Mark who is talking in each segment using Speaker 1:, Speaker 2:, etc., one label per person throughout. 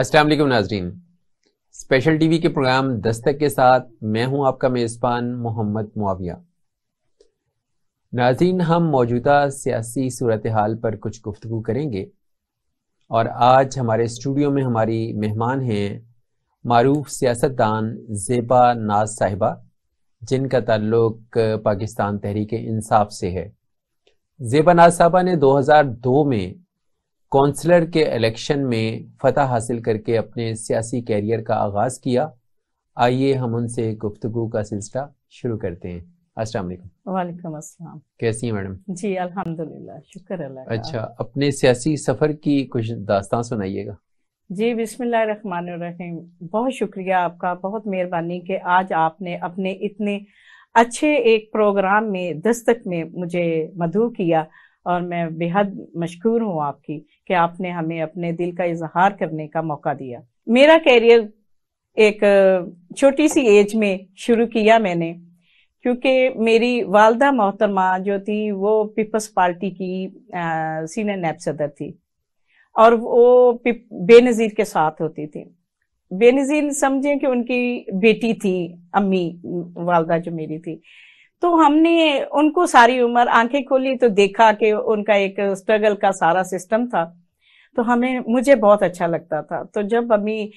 Speaker 1: असल नाजरीन special TV के प्रोग्राम दस्तक के साथ मैं हूं आपका मेज़बान मोहम्मद मुआविया नाजरीन हम मौजूदा सियासी सूरत हाल पर कुछ गुफ्तु करेंगे और आज हमारे स्टूडियो में हमारी मेहमान हैं मरूफ सियासतदान जेबा नाज साहिबा जिनका ताल्लुक पाकिस्तान तहरीक इंसाफ से है जेबा नाज साहबा ने 2002 में कौंसलर के इलेक्शन में फतह हासिल करके अपने सियासी कैरियर का आगाज़ किया आइए हम उनसे गुफ्तु का सिलसिला शुरू करते हैं अस्सलाम वालेकुम
Speaker 2: वालेकुम अस्सलाम कैसी हैं मैडम जी अल्हम्दुलिल्लाह शुक्र अल्लाह अच्छा
Speaker 1: अपने सियासी सफ़र की कुछ दास्तान सुनाइएगा
Speaker 2: जी बिस्मिल्लाहिर्रहमानिर्रहीम बहुत शुक्रिया आपका बहुत मेहरबानी कि आज आपने अपने इतने अच्छे एक प्रोग्राम में दस्तक में मुझे मधु किया और मैं बेहद मशहूर हूँ आपकी कि आपने हमें अपने दिल का इजहार करने का मौका दिया मेरा कैरियर एक छोटी सी एज में शुरू किया मैंने क्योंकि मेरी वालदा मोहतरमा जो थी वो पीपल्स पार्टी की सीनियर नैब सदर थी और वो बेनज़ीर के साथ होती थी बेनज़ीर समझें कि उनकी बेटी थी अम्मी वालदा जो मेरी थी तो हमने उनको सारी उम्र आंखें खोली तो देखा कि उनका एक स्ट्रगल का सारा सिस्टम था तो हमें मुझे बहुत अच्छा लगता था तो जब अम्मी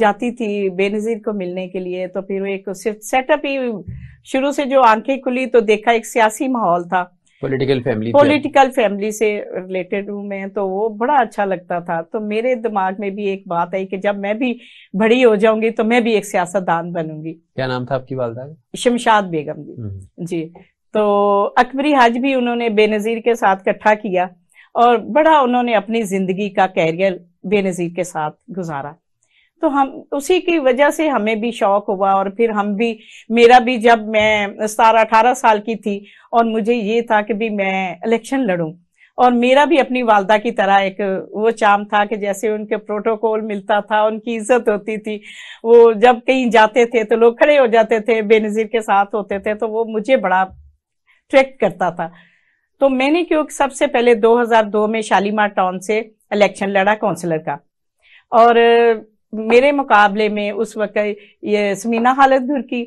Speaker 2: जाती थी बेनजीर को मिलने के लिए तो फिर एक सिर्फ सेटअप ही शुरू से जो आंखें खुली तो देखा एक सियासी माहौल था
Speaker 1: पॉलिटिकल फैमिली पॉलिटिकल
Speaker 2: फैमिली से रिलेटेड हूँ मैं तो वो बड़ा अच्छा लगता था तो मेरे दिमाग में भी एक बात आई कि जब मैं भी बड़ी हो जाऊंगी तो मैं भी एक सियासतदान बनूंगी क्या
Speaker 1: नाम था आपकी वालदा
Speaker 2: शमशाद बेगम जी हम्म। जी तो अकबरी हज भी उन्होंने बेनज़ीर के साथ इकट्ठा किया और बड़ा उन्होंने अपनी जिंदगी का कैरियर बेनज़ीर के साथ गुजारा तो हम उसी की वजह से हमें भी शौक हुआ और फिर हम भी मेरा भी जब मैं सतारह अठारह साल की थी और मुझे ये था कि भी मैं इलेक्शन लड़ूं और मेरा भी अपनी वालदा की तरह एक वो चाम था कि जैसे उनके प्रोटोकॉल मिलता था उनकी इज्जत होती थी वो जब कहीं जाते थे तो लोग खड़े हो जाते थे बेनजीर के साथ होते थे तो वो मुझे बड़ा ट्रैक करता था तो मैंने क्यों सबसे पहले 2002 में शालीमार टाउन से इलेक्शन लड़ा काउंसलर का और मेरे मुकाबले में उस वक्त ये समीना हालत घुर की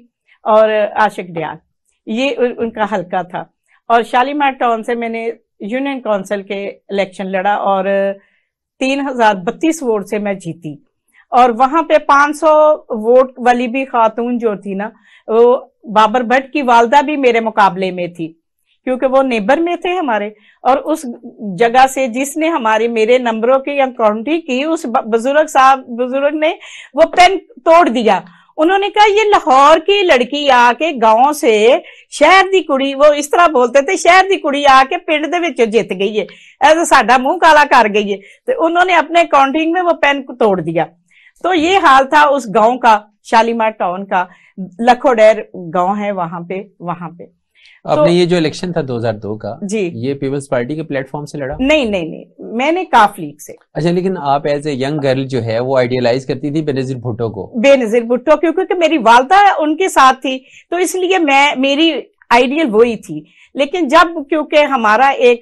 Speaker 2: और आशिक डियाल ये उनका हल्का था और शालीमार टाउन से मैंने यूनियन काउंसिल के इलेक्शन लड़ा और तीन हजार बत्तीस वोट से मैं जीती और वहां पे 500 वोट वाली भी खातून जो थी ना वो बाबर भट्ट की वालदा भी मेरे मुकाबले में थी क्योंकि वो नेबर में थे हमारे और उस जगह से जिसने हमारे मेरे नंबरों की अकाउंटी की उस बुजुर्ग साहब बुजुर्ग ने वो पेन तोड़ दिया उन्होंने कहा ये लाहौर की लड़की आके गांव से शहर की कुड़ी वो इस तरह बोलते थे शहर की कुड़ी आके पिंड जित गई है एज साडा मुंह काला कर गई है तो उन्होंने अपने अकाउंटिंग में वो पेन को तोड़ दिया तो ये हाल था उस गांव का शालीमार टाउन का लखोडेर गांव है वहां पे वहां पे तो आपने तो, ये
Speaker 1: जो इलेक्शन था 2002 का जी ये पीपल्स पार्टी के प्लेटफॉर्म से लड़ा
Speaker 2: नहीं नहीं नहीं मैंने काफ लीग से
Speaker 1: अच्छा लेकिन आप एज ए यंग गर्ल जो है वो आइडियलाइज करती थी बेनजीर भुट्टो को
Speaker 2: बेनजीर भुट्टो क्यों क्योंकि मेरी वालदा उनके साथ थी तो इसलिए मैं मेरी आइडियल वही थी लेकिन जब क्योंकि हमारा एक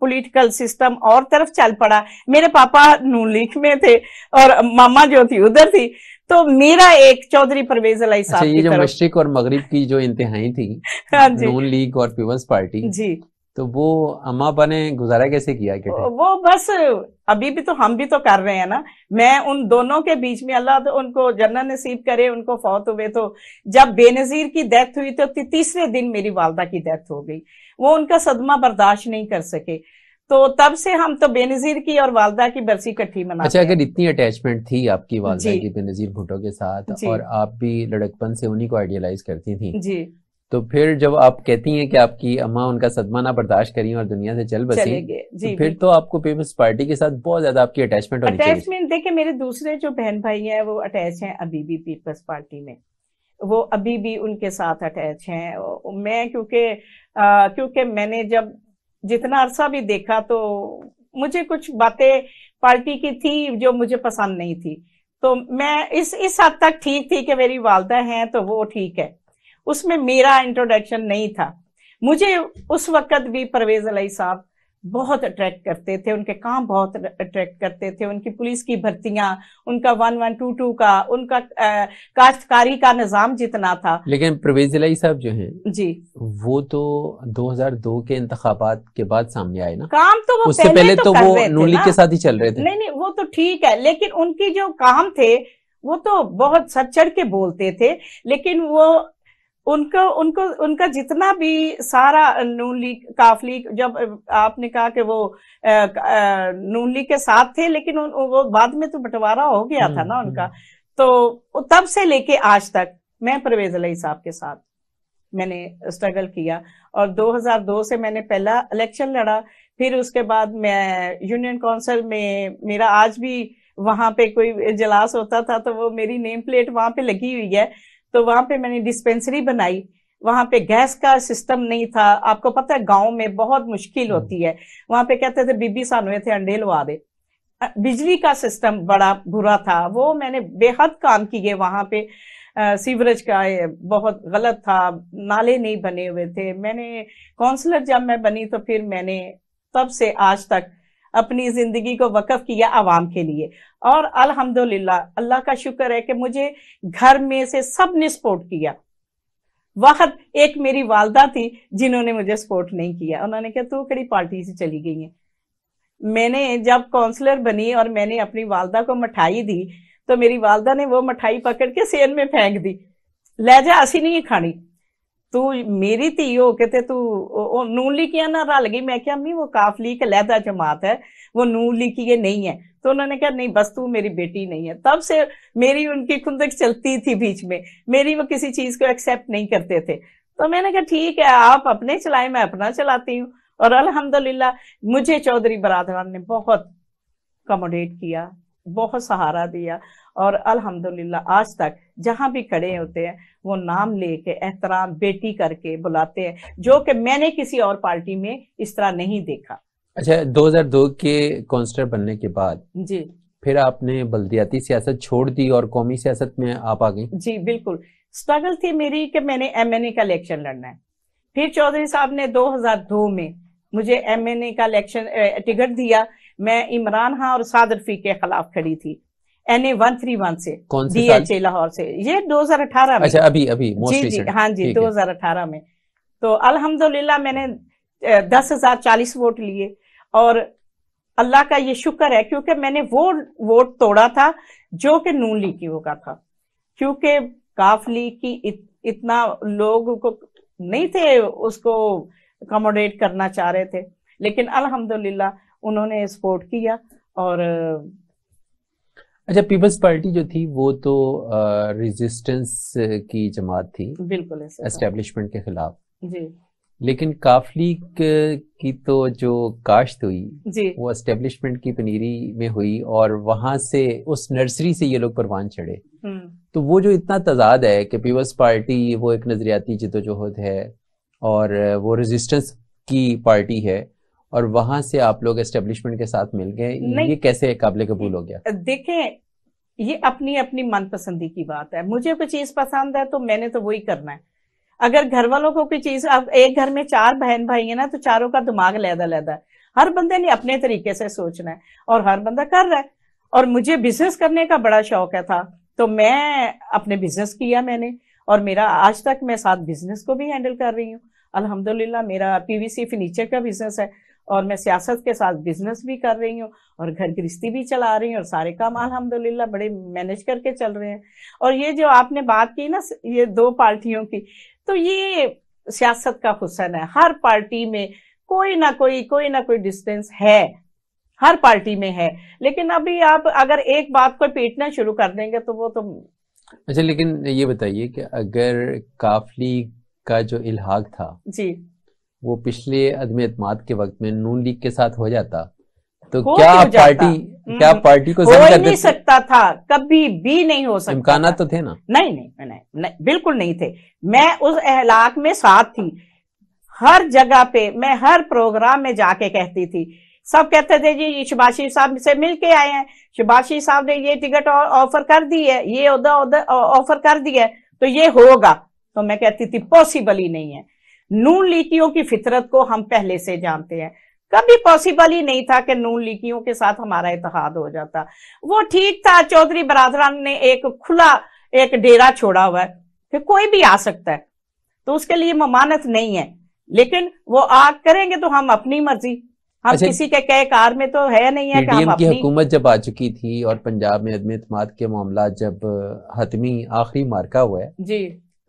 Speaker 2: पॉलिटिकल सिस्टम और तरफ चल पड़ा मेरे पापा नून लीग में थे और मामा जो थी उधर थी तो मेरा एक चौधरी परवेज अलाई अच्छा, साहब अच्छा, ये जो मशरक
Speaker 1: और मगरब की जो इंतहाई थी हाँ नून लीग और पीपल्स पार्टी जी तो वो अम्मा ने गुजारा कैसे किया कि
Speaker 2: वो बस अभी भी तो हम भी तो कर रहे हैं ना मैं उन दोनों के बीच में अल्लाह तो उनको जन्ना नसीब करे उनको फौत हुए तो जब बेनजीर की डेथ हुई तो तीसरे दिन मेरी वालदा की डेथ हो गई वो उनका सदमा बर्दाश्त नहीं कर सके तो तब से हम तो बेनजीर की और वालदा की बरसी इकट्ठी मनाते अच्छा अगर
Speaker 1: इतनी अटैचमेंट थी आपकी वालदा की बेनजीर भुट्टो के साथ और आप भी लड़कपन से उन्हीं को आइडियलाइज करती थी जी तो फिर जब आप कहती हैं कि आपकी अम्मा उनका सदमा ना बर्दाश्त करी और दुनिया से चल बसी तो फिर तो आपको पीपल्स पार्टी के साथ बहुत ज्यादा आपकी अटैचमेंट होनी चाहिए अटैचमेंट
Speaker 2: देखिए मेरे दूसरे जो बहन भाई हैं वो अटैच हैं अभी भी पीपल्स पार्टी में वो अभी भी उनके साथ अटैच हैं मैं क्योंकि क्योंकि मैंने जब जितना अरसा भी देखा तो मुझे कुछ बातें पार्टी की थी जो मुझे पसंद नहीं थी तो मैं इस इस हद तक ठीक थी कि मेरी वालदा हैं तो वो ठीक है उसमें मेरा इंट्रोडक्शन नहीं था मुझे उस वक्त भी परवेज अली साहब बहुत अट्रैक्ट करते थे उनके काम बहुत अट्रैक्ट करते थे उनकी पुलिस की भर्तियां उनका वन वन टू टू का उनका काश्तकारी का निजाम जितना था
Speaker 1: लेकिन परवेज इलाई साहब जो हैं जी वो तो 2002 के इंतखाबात के बाद सामने आए ना काम
Speaker 2: तो वो उससे पहले, पहले तो, तो वो नूली के साथ ही चल रहे थे नहीं नहीं वो तो ठीक है लेकिन उनकी जो काम थे वो तो बहुत सच चढ़ के बोलते थे लेकिन वो उनको उनको उनका जितना भी सारा नून लीग काफ लीग जब आपने कहा कि वो नून लीग के साथ थे लेकिन उन, वो बाद में तो बंटवारा हो गया था ना हम्म, उनका हम्म। तो तब से लेके आज तक मैं परवेज अली साहब के साथ मैंने स्ट्रगल किया और 2002 से मैंने पहला इलेक्शन लड़ा फिर उसके बाद मैं यूनियन काउंसिल में मेरा आज भी वहां पे कोई इजलास होता था तो वो मेरी नेम प्लेट वहां पे लगी हुई है तो वहां पे मैंने डिस्पेंसरी बनाई वहां पे गैस का सिस्टम नहीं था आपको पता है गांव में बहुत मुश्किल हम्म। होती है वहां पे कहते थे बीबी सानू थे अंडे लवा दे बिजली का सिस्टम बड़ा बुरा था वो मैंने बेहद काम किए वहां पे सीवरेज का बहुत गलत था नाले नहीं बने हुए थे मैंने काउंसलर जब मैं बनी तो फिर मैंने तब से आज तक अपनी जिंदगी को वक्फ किया आवाम के लिए और अल्हम्दुलिल्लाह अल्लाह का शुक्र है कि मुझे घर में से सब ने सपोर्ट किया वक्त एक मेरी वालदा थी जिन्होंने मुझे सपोर्ट नहीं किया उन्होंने कहा तू कड़ी पार्टी से चली गई है मैंने जब काउंसलर बनी और मैंने अपनी वालदा को मिठाई दी तो मेरी वालदा ने वो मिठाई पकड़ के सेन में फेंक दी लहजा असी नहीं खानी तू मेरी धी हो के तू नून ਉਹ ना रल गई मैं क्या अम्मी वो काफली एक लहदा जमात है वो नून लीकिए नहीं है तो उन्होंने कहा नहीं बस तू मेरी बेटी नहीं है तब से मेरी उनकी खुंदक चलती थी बीच में मेरी वो किसी चीज को एक्सेप्ट नहीं करते थे तो मैंने कहा ठीक है आप अपने चलाए मैं अपना चलाती हूँ और अलहमदुल्ला मुझे चौधरी बरादरान ने बहुत कमोडेट किया बहुत सहारा दिया और अल्हम्दुलिल्लाह आज तक जहां भी खड़े होते हैं वो नाम लेके एहतराम बेटी करके बुलाते हैं जो कि मैंने किसी और पार्टी में इस तरह नहीं देखा
Speaker 1: अच्छा 2002 के कॉन्स्टर बनने के बाद जी फिर आपने बल्दियाती सियासत छोड़ दी और कौमी सियासत में आप आ गई
Speaker 2: जी बिल्कुल स्ट्रगल थी मेरी कि मैंने एमएनए का इलेक्शन लड़ना है फिर चौधरी साहब ने 2002 में मुझे एमएनए का इलेक्शन टिकट दिया मैं इमरान खान और साद रफी के खिलाफ खड़ी थी N A one three one से डी एच ए लाहौर से ये अठारह में अच्छा अभी अभी जी जी हाँ जी अठारह में तो अलहमदुल्ला मैंने दस हजार चालीस वोट लिए और अल्लाह का ये शुक्र है क्योंकि मैंने वो वोट तोड़ा था जो कि नून ली की होगा था क्योंकि काफ ली की इत, इतना लोग को नहीं थे उसको अकोमोडेट करना चाह रहे थे लेकिन अल्हम्दुलिल्लाह उन्होंने सपोर्ट किया और
Speaker 1: अच्छा पीपल्स पार्टी जो थी वो तो रेजिस्टेंस की जमात थी बिल्कुल एस्टेब्लिशमेंट के खिलाफ जी लेकिन काफली की तो जो काश्त हुई जी वो एस्टेब्लिशमेंट की पनीरी में हुई और वहां से उस नर्सरी से ये लोग परवान चढ़े हम्म। तो वो जो इतना तजाद है कि पीपल्स पार्टी वो एक नज़रियाती जिदोजहद है और वो रेजिस्टेंस की पार्टी है और वहां से आप लोग एस्टेब्लिशमेंट के साथ मिल गए ये कैसे काबिल कबूल हो गया
Speaker 2: देखें ये अपनी अपनी मनपसंदी की बात है मुझे कोई चीज पसंद है तो मैंने तो वही करना है अगर घर वालों को कोई चीज अब एक घर में चार बहन भाई है ना तो चारों का दिमाग लैदा लैदा है हर बंदे ने अपने तरीके से सोचना है और हर बंदा कर रहा है और मुझे बिजनेस करने का बड़ा शौक है था तो मैं अपने बिजनेस किया मैंने और मेरा आज तक मैं साथ बिजनेस को भी हैंडल कर रही हूँ अलहमदुल्ला मेरा पीवीसी फर्नीचर का बिजनेस है और मैं सियासत के साथ बिजनेस भी कर रही हूँ और घर गृहस्थी भी चला रही हूँ और सारे काम अलहमदुल्ला बड़े मैनेज करके चल रहे हैं और ये जो आपने बात की ना ये दो पार्टियों की तो ये सियासत का हुसन है हर पार्टी में कोई ना कोई कोई ना कोई डिस्टेंस है हर पार्टी में है लेकिन अभी आप अगर एक बात को पीटना शुरू कर देंगे तो वो तो
Speaker 1: अच्छा लेकिन ये बताइए कि अगर काफली का जो इलाहाक था जी वो पिछले अदम अतमाद के वक्त में नून लीग के साथ हो जाता तो क्या पार्टी क्या हम्म। पार्टी को हो नहीं सकता
Speaker 2: था कभी भी नहीं हो सकता
Speaker 1: इम्कान तो थे ना
Speaker 2: नहीं नहीं, नहीं नहीं नहीं बिल्कुल नहीं थे मैं उस अहलाक में साथ थी हर जगह पे मैं हर प्रोग्राम में जाके कहती थी सब कहते थे जी ये शरीफ साहब से मिल के आए हैं शबाज साहब ने ये टिकट ऑफर कर दी है ये उधर उधर ऑफर कर दिया है तो ये होगा तो मैं कहती थी पॉसिबल ही नहीं है नून लीकियों की फितरत को हम पहले से जानते हैं कभी पॉसिबल ही नहीं था कि नून लीकियों के साथ हमारा इतिहाद हो जाता वो ठीक था चौधरी बरादरान ने एक खुला एक डेरा छोड़ा हुआ है कि कोई भी आ सकता है तो उसके लिए ममानत नहीं है लेकिन वो आ करेंगे तो हम अपनी मर्जी हम अच्छा, किसी के कह कार में तो है नहीं है कि हम की हुकूमत
Speaker 1: जब आ चुकी थी और पंजाब में अदम अतमाद के मामला जब हतमी आखिरी मार्का हुआ है जी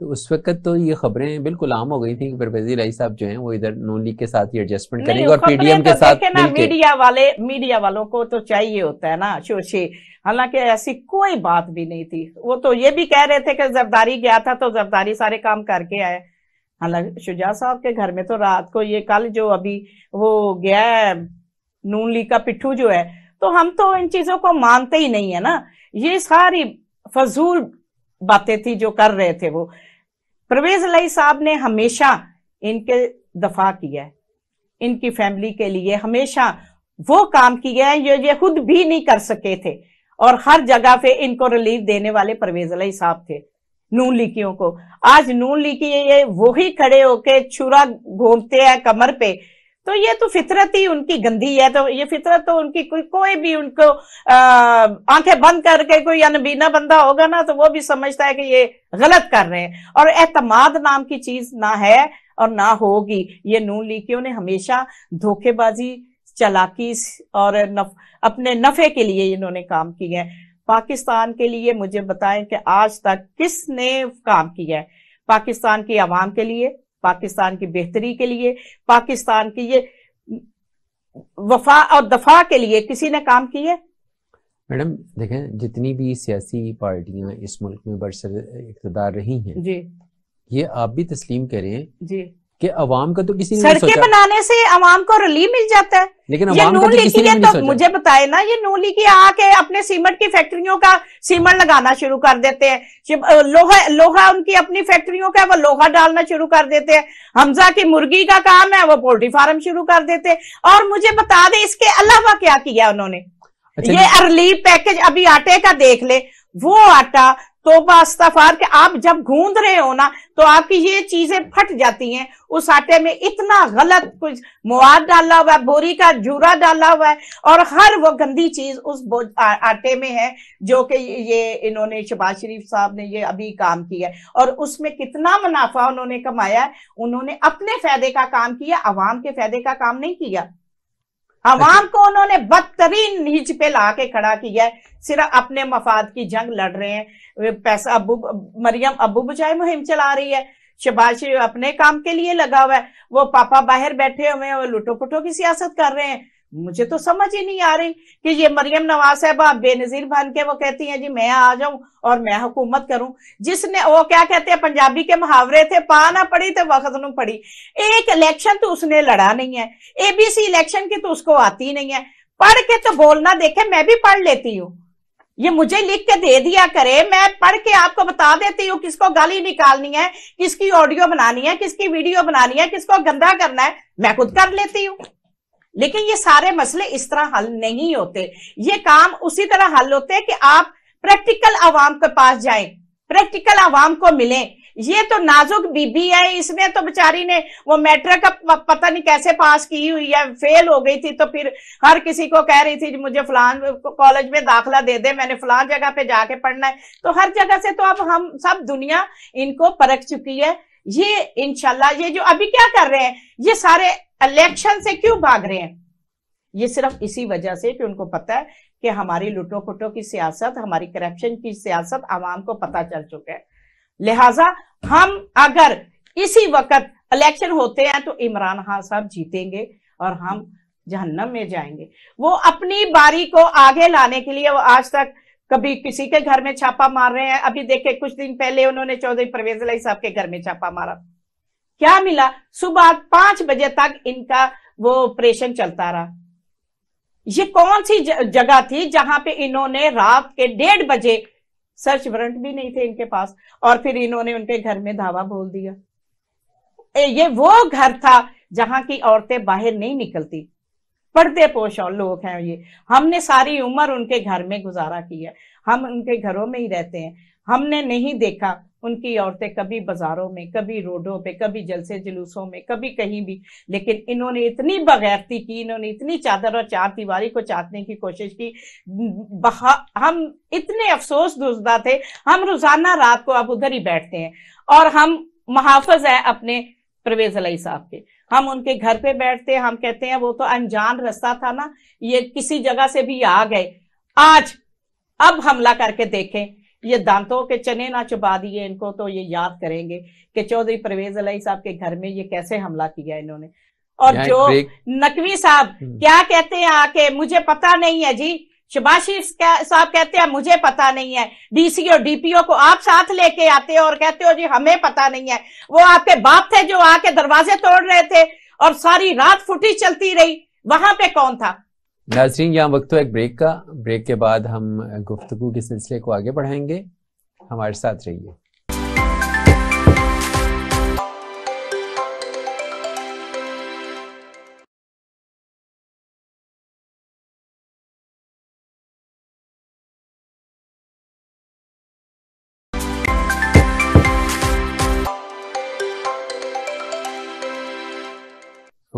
Speaker 1: तो उस वक्त तो ये खबरें बिल्कुल आम हो गई थी कि परवेजी लाई साहब जो हैं वो इधर नून लीग के साथ ही एडजस्टमेंट करेंगे और पीडीएम के तो साथ ना मीडिया
Speaker 2: वाले मीडिया वालों को तो चाहिए होता है ना शोशी हालांकि ऐसी कोई बात भी नहीं थी वो तो ये भी कह रहे थे कि जरदारी गया था तो जरदारी सारे काम करके आए हालांकि शुजा साहब के घर में तो रात को ये कल जो अभी वो गया है नून ली का पिट्ठू जो है तो हम तो इन चीजों को मानते ही नहीं है ना ये सारी फजूल बातें थी जो कर रहे थे वो परवेज लाई साहब ने हमेशा इनके दफा किया है इनकी फैमिली के लिए हमेशा वो काम किया है जो ये खुद भी नहीं कर सके थे और हर जगह पे इनको रिलीफ देने वाले परवेज अली साहब थे नून लिकियों को आज नून लिकी ये वही खड़े होके छुरा घूमते हैं कमर पे तो ये तो फितरत ही उनकी गंदी है तो ये फितरत तो उनकी कोई कोई भी उनको आंखें बंद करके कोई अनबीना बंदा होगा ना तो वो भी समझता है कि ये गलत कर रहे हैं और एतमाद नाम की चीज ना है और ना होगी ये नून लीकियों ने हमेशा धोखेबाजी चलाकी और नफ, अपने नफे के लिए इन्होंने काम किया है पाकिस्तान के लिए मुझे बताएं कि आज तक किसने काम किया है पाकिस्तान की आवाम के लिए पाकिस्तान की बेहतरी के लिए पाकिस्तान की ये वफा और दफा के लिए किसी ने काम किए
Speaker 1: मैडम देखें जितनी भी सियासी पार्टियां इस मुल्क में बरसर इकतदार रही हैं जी ये आप भी तस्लीम करें जी कि अवाम का तो किसी सड़कें बनाने
Speaker 2: से अवाम को रिलीफ मिल जाता है लेकिन अवाम नून लीग तो की तो मुझे बताए ना ये नून लीग आके अपने सीमेंट की फैक्ट्रियों का सीमेंट लगाना शुरू कर देते हैं लोहा लोहा उनकी अपनी फैक्ट्रियों का वो लोहा डालना शुरू कर देते हैं हमजा की मुर्गी का काम है वो पोल्ट्री फार्म शुरू कर देते हैं और मुझे बता दे इसके अलावा क्या किया उन्होंने अच्छा ये रिलीफ पैकेज अभी आटे का देख ले वो आटा तोबा अस्तफार के आप जब गूंद रहे हो ना तो आपकी ये चीजें फट जाती हैं उस आटे में इतना गलत कुछ मवाद डाला हुआ है बोरी का जूरा डाला हुआ है और हर वो गंदी चीज उस आटे में है जो कि ये इन्होंने शबाज शरीफ साहब ने ये अभी काम किया है और उसमें कितना मुनाफा उन्होंने कमाया है उन्होंने अपने फायदे का काम किया आवाम के फायदे का काम नहीं किया अवाम अच्छा। को उन्होंने बदतरीन नीच पे ला के खड़ा किया है सिर्फ अपने मफाद की जंग लड़ रहे हैं पैसा अबू मरियम अबू बुझाई मुहिम चला रही है शबाज अपने काम के लिए लगा हुआ है वो पापा बाहर बैठे हुए हैं वो लुटो पुटो की सियासत कर रहे हैं मुझे तो समझ ही नहीं आ रही कि ये मरियम नवाज साहबा बेनजीर बन के वो कहती हैं जी मैं आ जाऊं और मैं हुकूमत करूं जिसने वो क्या कहते हैं पंजाबी के मुहावरे थे पा ना पड़ी तो वक्त न पड़ी एक इलेक्शन तो उसने लड़ा नहीं है एबीसी इलेक्शन की तो उसको आती नहीं है पढ़ के तो बोलना देखे मैं भी पढ़ लेती हूँ ये मुझे लिख के दे दिया करे मैं पढ़ के आपको बता देती हूँ किसको गाली निकालनी है किसकी ऑडियो बनानी है किसकी वीडियो बनानी है किसको गंदा करना है मैं खुद कर लेती हूँ लेकिन ये सारे मसले इस तरह हल नहीं होते ये काम उसी तरह हल होते हैं कि आप प्रैक्टिकल आवाम के पास जाए प्रैक्टिकल आवाम को मिले ये तो नाजुक बीबी है इसने तो बेचारी ने वो मैट्रिक पता नहीं कैसे पास की हुई है फेल हो गई थी तो फिर हर किसी को कह रही थी मुझे फलान कॉलेज में दाखला दे दे मैंने फलान जगह पे जाके पढ़ना है तो हर जगह से तो अब हम सब दुनिया इनको परख चुकी है ये इनशाला ये जो अभी क्या कर रहे हैं ये सारे इलेक्शन से क्यों भाग रहे हैं ये सिर्फ इसी वजह से कि उनको पता है कि हमारी लुटो फुटो की सियासत हमारी करप्शन की सियासत आवाम को पता चल चुका है लिहाजा हम अगर इसी वक्त इलेक्शन होते हैं तो इमरान खान साहब जीतेंगे और हम जहन्नम में जाएंगे वो अपनी बारी को आगे लाने के लिए वो आज तक कभी किसी के घर में छापा मार रहे हैं अभी देखे कुछ दिन पहले उन्होंने चौधरी परवेज लाई साहब के घर में छापा मारा क्या मिला सुबह पांच बजे तक इनका वो ऑपरेशन चलता रहा ये कौन सी जगह थी जहां पे इन्होंने रात के डेढ़ बजे सर्च वारंट भी नहीं थे इनके पास और फिर इन्होंने उनके घर में धावा बोल दिया ये वो घर था जहां की औरतें बाहर नहीं निकलती पर्दे पोश और लोग हैं ये हमने सारी उम्र उनके घर में गुजारा किया हम उनके घरों में ही रहते हैं हमने नहीं देखा उनकी औरतें कभी बाजारों में कभी रोडों पे कभी जलसे जुलूसों में कभी कहीं भी लेकिन इन्होंने इतनी बगैरती की इन्होंने इतनी चादर और चार दीवारी को चाटने की कोशिश की हम इतने अफसोस दुजदा थे हम रोजाना रात को अब उधर ही बैठते हैं और हम महाफज है अपने परवेज अली साहब के हम उनके घर पे बैठते हम कहते हैं वो तो अनजान रास्ता था ना ये किसी जगह से भी आ गए आज अब हमला करके देखें ये दांतों के चने ना चुबा दिए इनको तो ये याद करेंगे कि चौधरी परवेज अलाई साहब के घर में ये कैसे हमला किया इन्होंने और जो नकवी साहब हम्म। क्या कहते हैं आके मुझे पता नहीं है जी शबाज साहब कहते हैं मुझे पता नहीं है डीसी और डीपीओ को आप साथ लेके आते हो और कहते हो जी हमें पता नहीं है वो आपके बाप थे जो आके दरवाजे तोड़ रहे थे और सारी रात फुटी चलती रही वहां पे कौन था
Speaker 1: नाजरीन यहाँ वक्त तो एक ब्रेक का ब्रेक के बाद हम गुफ्तु के सिलसिले को आगे बढ़ाएंगे हमारे साथ रहिए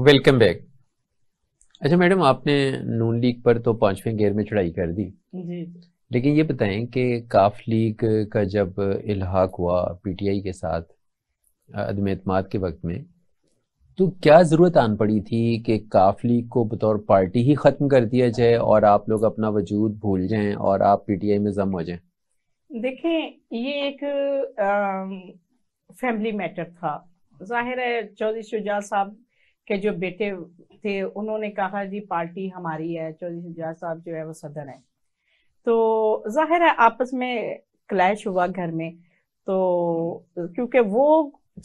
Speaker 1: वेलकम बैक अच्छा मैडम आपने नून लीग पर तो पांचवें गेयर में चढ़ाई कर दी जी लेकिन ये बताएं कि काफ लीग का जब इलाहाक हुआ पीटीआई के साथ अदम अतमाद के वक्त में तो क्या ज़रूरत आन पड़ी थी कि काफ लीग को बतौर पार्टी ही ख़त्म कर दिया जाए और आप लोग अपना वजूद भूल जाएं और आप पीटीआई में जम हो जाएं
Speaker 2: देखें ये एक आ, फैमिली मैटर था जाहिर है चौधरी शुजा साहब के जो बेटे थे उन्होंने कहा जी पार्टी हमारी है चौधरी सुजात साहब जो है वो सदर है तो जाहिर है आपस में क्लैश हुआ घर में तो क्योंकि वो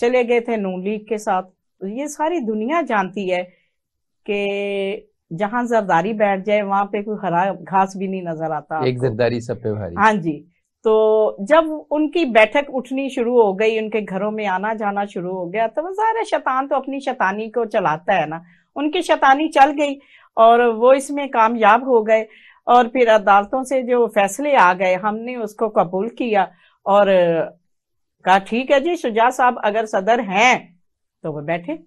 Speaker 2: चले गए थे नू लीग के साथ ये सारी दुनिया जानती है कि जहां जरदारी बैठ जाए वहां पे कोई हरा घास भी नहीं नजर आता एक
Speaker 1: जरदारी सब पे भारी हाँ
Speaker 2: जी तो जब उनकी बैठक उठनी शुरू हो गई उनके घरों में आना जाना शुरू हो गया तो सारे शैतान तो अपनी शैतानी को चलाता है ना उनकी शैतानी चल गई और वो इसमें कामयाब हो गए और फिर अदालतों से जो फैसले आ गए हमने उसको कबूल किया और कहा ठीक है जी शुजा साहब अगर सदर हैं तो वो बैठे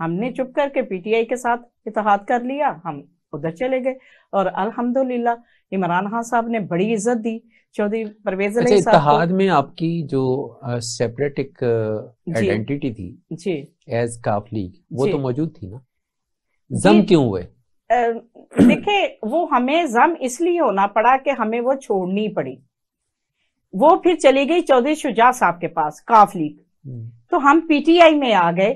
Speaker 2: हमने चुप करके पीटीआई के साथ इतिहाद कर लिया हम उधर चले गए और अल्हम्दुलिल्लाह इमरान खान साहब ने बड़ी इज्जत दी चौधरी परवेज अच्छा, इतिहाद
Speaker 1: में आपकी जो सेपरेट एक आइडेंटिटी थी जी एज काफ लीग वो तो मौजूद थी ना जम क्यों
Speaker 2: हुए देखे वो हमें जम इसलिए होना पड़ा कि हमें वो छोड़नी पड़ी वो फिर चली गई चौधरी शुजा साहब के पास काफ लीग हम्म। तो हम पीटीआई में आ गए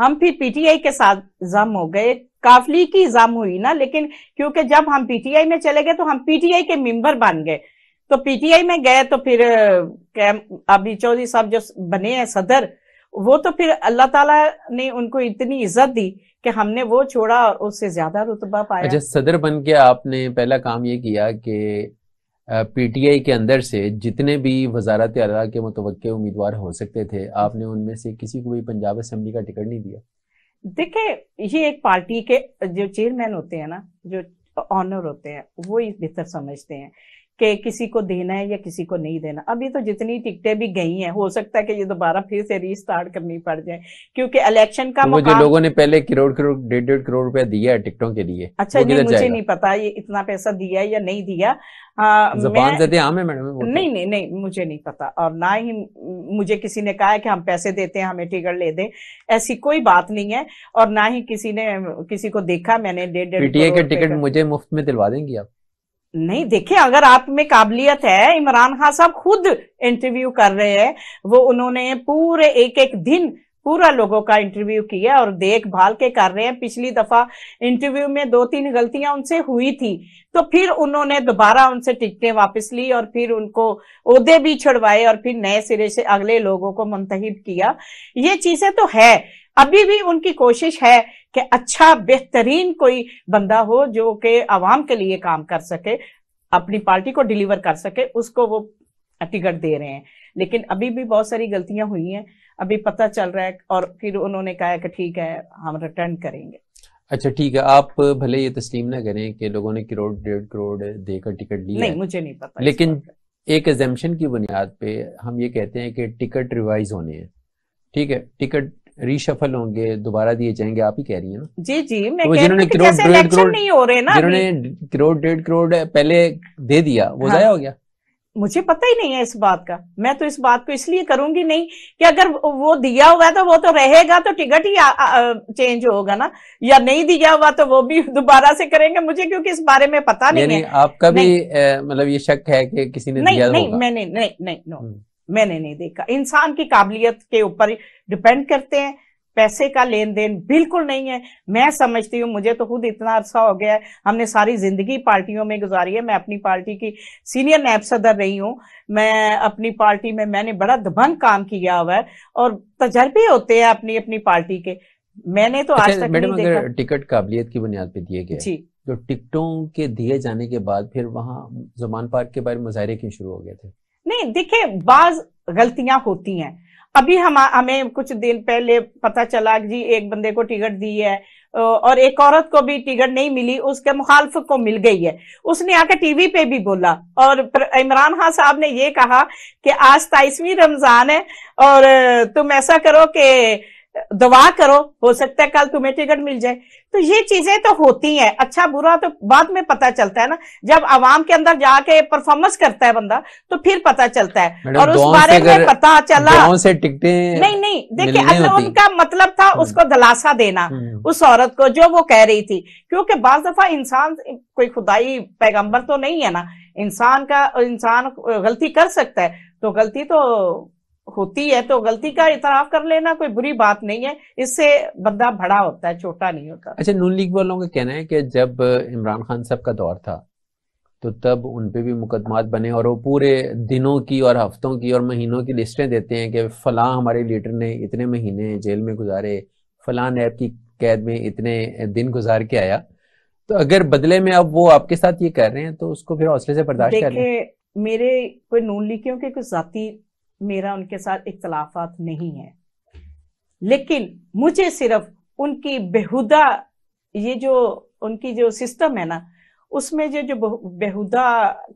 Speaker 2: हम फिर पीटीआई के साथ जम हो गए काफली की इजाम हुई ना लेकिन क्योंकि जब हम पीटीआई में चले गए तो हम पीटीआई के मेंबर बन गए तो पीटीआई में गए तो फिर अभी चौधरी साहब जो बने हैं सदर वो तो फिर अल्लाह ताला ने उनको इतनी इज्जत दी कि हमने वो छोड़ा और उससे ज्यादा रुतबा पाया अच्छा
Speaker 1: सदर बन के आपने पहला काम ये किया कि पीटीआई के अंदर से जितने भी वजारत अला के मुतव उम्मीदवार हो सकते थे आपने उनमें से किसी को भी पंजाब असम्बली का टिकट नहीं दिया
Speaker 2: देखिए ये एक पार्टी के जो चेयरमैन होते हैं ना जो ऑनर होते हैं वो बेहतर समझते हैं कि किसी को देना है या किसी को नहीं देना अभी तो जितनी टिकटें भी गई हैं हो सकता है कि ये दोबारा फिर से रीस्टार्ट करनी पड़ जाए क्योंकि इलेक्शन का तो मुझे लोगों
Speaker 1: ने पहले करोड़ करोड़ डेढ़ डेढ़ करोड़ रुपया दिया है टिकटों के लिए अच्छा नहीं मुझे नहीं
Speaker 2: पता ये इतना पैसा दिया है या नहीं दिया मैं... हाँ, नहीं नहीं नहीं मुझे नहीं पता और ना ही मुझे किसी ने कहा है कि हम पैसे देते हैं हमें टिकट ले दे ऐसी कोई बात नहीं है और ना ही किसी ने किसी को देखा मैंने डेढ़ डेढ़ के टिकट
Speaker 1: मुझे मुफ्त में दिलवा देंगी आप
Speaker 2: नहीं देखिए अगर आप में काबिलियत है इमरान खान साहब खुद इंटरव्यू कर रहे हैं वो उन्होंने पूरे एक एक दिन पूरा लोगों का इंटरव्यू किया और देखभाल के कर रहे हैं पिछली दफा इंटरव्यू में दो तीन गलतियां उनसे हुई थी तो फिर उन्होंने दोबारा उनसे टिकटें वापस ली और फिर उनको उदे भी छुड़वाए और फिर नए सिरे से अगले लोगों को मुंतब किया ये चीजें तो है अभी भी उनकी कोशिश है कि अच्छा बेहतरीन कोई बंदा हो जो कि आवाम के लिए काम कर सके अपनी पार्टी को डिलीवर कर सके उसको वो टिकट दे रहे हैं लेकिन अभी भी बहुत सारी गलतियां हुई हैं अभी पता चल रहा है और फिर उन्होंने कहा कि ठीक है हम रिटर्न करेंगे
Speaker 1: अच्छा ठीक है आप भले ये तस्लीम ना करें कि लोगों ने करोड़ डेढ़ करोड़ देकर टिकट ली नहीं मुझे नहीं पता लेकिन एक एजेम्पन की बुनियाद पे हम ये कहते हैं कि टिकट रिवाइज होने हैं ठीक है टिकट रीशफल होंगे दोबारा दिए जाएंगे आप ही कह रही है ना
Speaker 2: जी जी मैं तो जिन्होंने करोड़ डेढ़ करोड़ नहीं हो रहे ना जिन्होंने
Speaker 1: करोड़ डेढ़ करोड़ पहले दे दिया वो हाँ। जाया हो
Speaker 2: गया मुझे पता ही नहीं है इस बात का मैं तो इस बात को इसलिए करूंगी नहीं कि अगर वो दिया हुआ है तो वो तो रहेगा तो टिकट ही आ, आ, चेंज होगा ना या नहीं दिया हुआ तो वो भी दोबारा से करेंगे मुझे क्योंकि इस बारे में पता नहीं नहीं है
Speaker 1: आपका नहीं, भी मतलब ये शक है कि किसी ने नहीं, दिया तो नहीं, होगा।
Speaker 2: नहीं नहीं नहीं नहीं नहीं मैंने नहीं देखा इंसान की काबिलियत के ऊपर डिपेंड करते हैं पैसे का लेन देन बिल्कुल नहीं है मैं समझती हूँ मुझे तो खुद इतना अरसा हो गया है हमने सारी जिंदगी पार्टियों में गुजारी है मैं अपनी पार्टी की सीनियर नैब सदर रही हूँ मैं अपनी पार्टी में मैंने बड़ा दबंग काम किया हुआ है और तजर्बे होते हैं अपनी अपनी पार्टी के मैंने तो आज अच्छा, तक नहीं देखा
Speaker 1: टिकट काबिलियत की बुनियाद पर दिए गए जी तो टिकटों के दिए जाने के बाद फिर वहां जुमान पार्क के बारे में मुजाहरे क्यों शुरू हो गए थे
Speaker 2: नहीं देखिए बाज गलतियां होती हैं अभी हम हमें कुछ दिन पहले पता चला जी एक बंदे को टिकट दी है और एक औरत को भी टिकट नहीं मिली उसके मुखालफ को मिल गई है उसने आकर टीवी पे भी बोला और इमरान खान साहब ने ये कहा कि आज तेईसवीं रमजान है और तुम ऐसा करो कि दवा करो हो सकता है कल तुम्हें टिकट मिल जाए तो ये चीजें तो होती हैं अच्छा बुरा तो बाद में पता चलता है ना जब आवाम के अंदर जाके परफॉर्मेंस करता है बंदा तो फिर पता चलता है और उस बारे में पता चला
Speaker 1: से टिकटें नहीं नहीं देखिए अगर उनका
Speaker 2: मतलब था हम्म। उसको दलासा देना हम्म। उस औरत को जो वो कह रही थी क्योंकि बाज दफा इंसान कोई खुदाई पैगंबर तो नहीं है ना इंसान का इंसान गलती कर सकता है तो गलती तो होती है तो गलती का इतराफ कर लेना कोई बुरी बात नहीं है इससे बंदा बड़ा होता है छोटा नहीं होता
Speaker 1: अच्छा नून लीग वालों का कहना है कि जब इमरान खान साहब का दौर था तो तब उन पे भी मुकदमात बने और वो पूरे दिनों की और हफ्तों की और महीनों की लिस्टें देते हैं कि फलां हमारे लीडर ने इतने महीने जेल में गुजारे फलां नैब की कैद में इतने दिन गुजार के आया तो अगर बदले में अब वो आपके साथ ये कर रहे हैं तो उसको फिर हौसले से बर्दाश्त कर
Speaker 2: मेरे कोई नून लीगियों के कुछ जाती मेरा उनके साथ इख्तलाफा नहीं है लेकिन मुझे सिर्फ उनकी बेहुदा ये जो उनकी जो सिस्टम है ना उसमें जो जो बेहुदा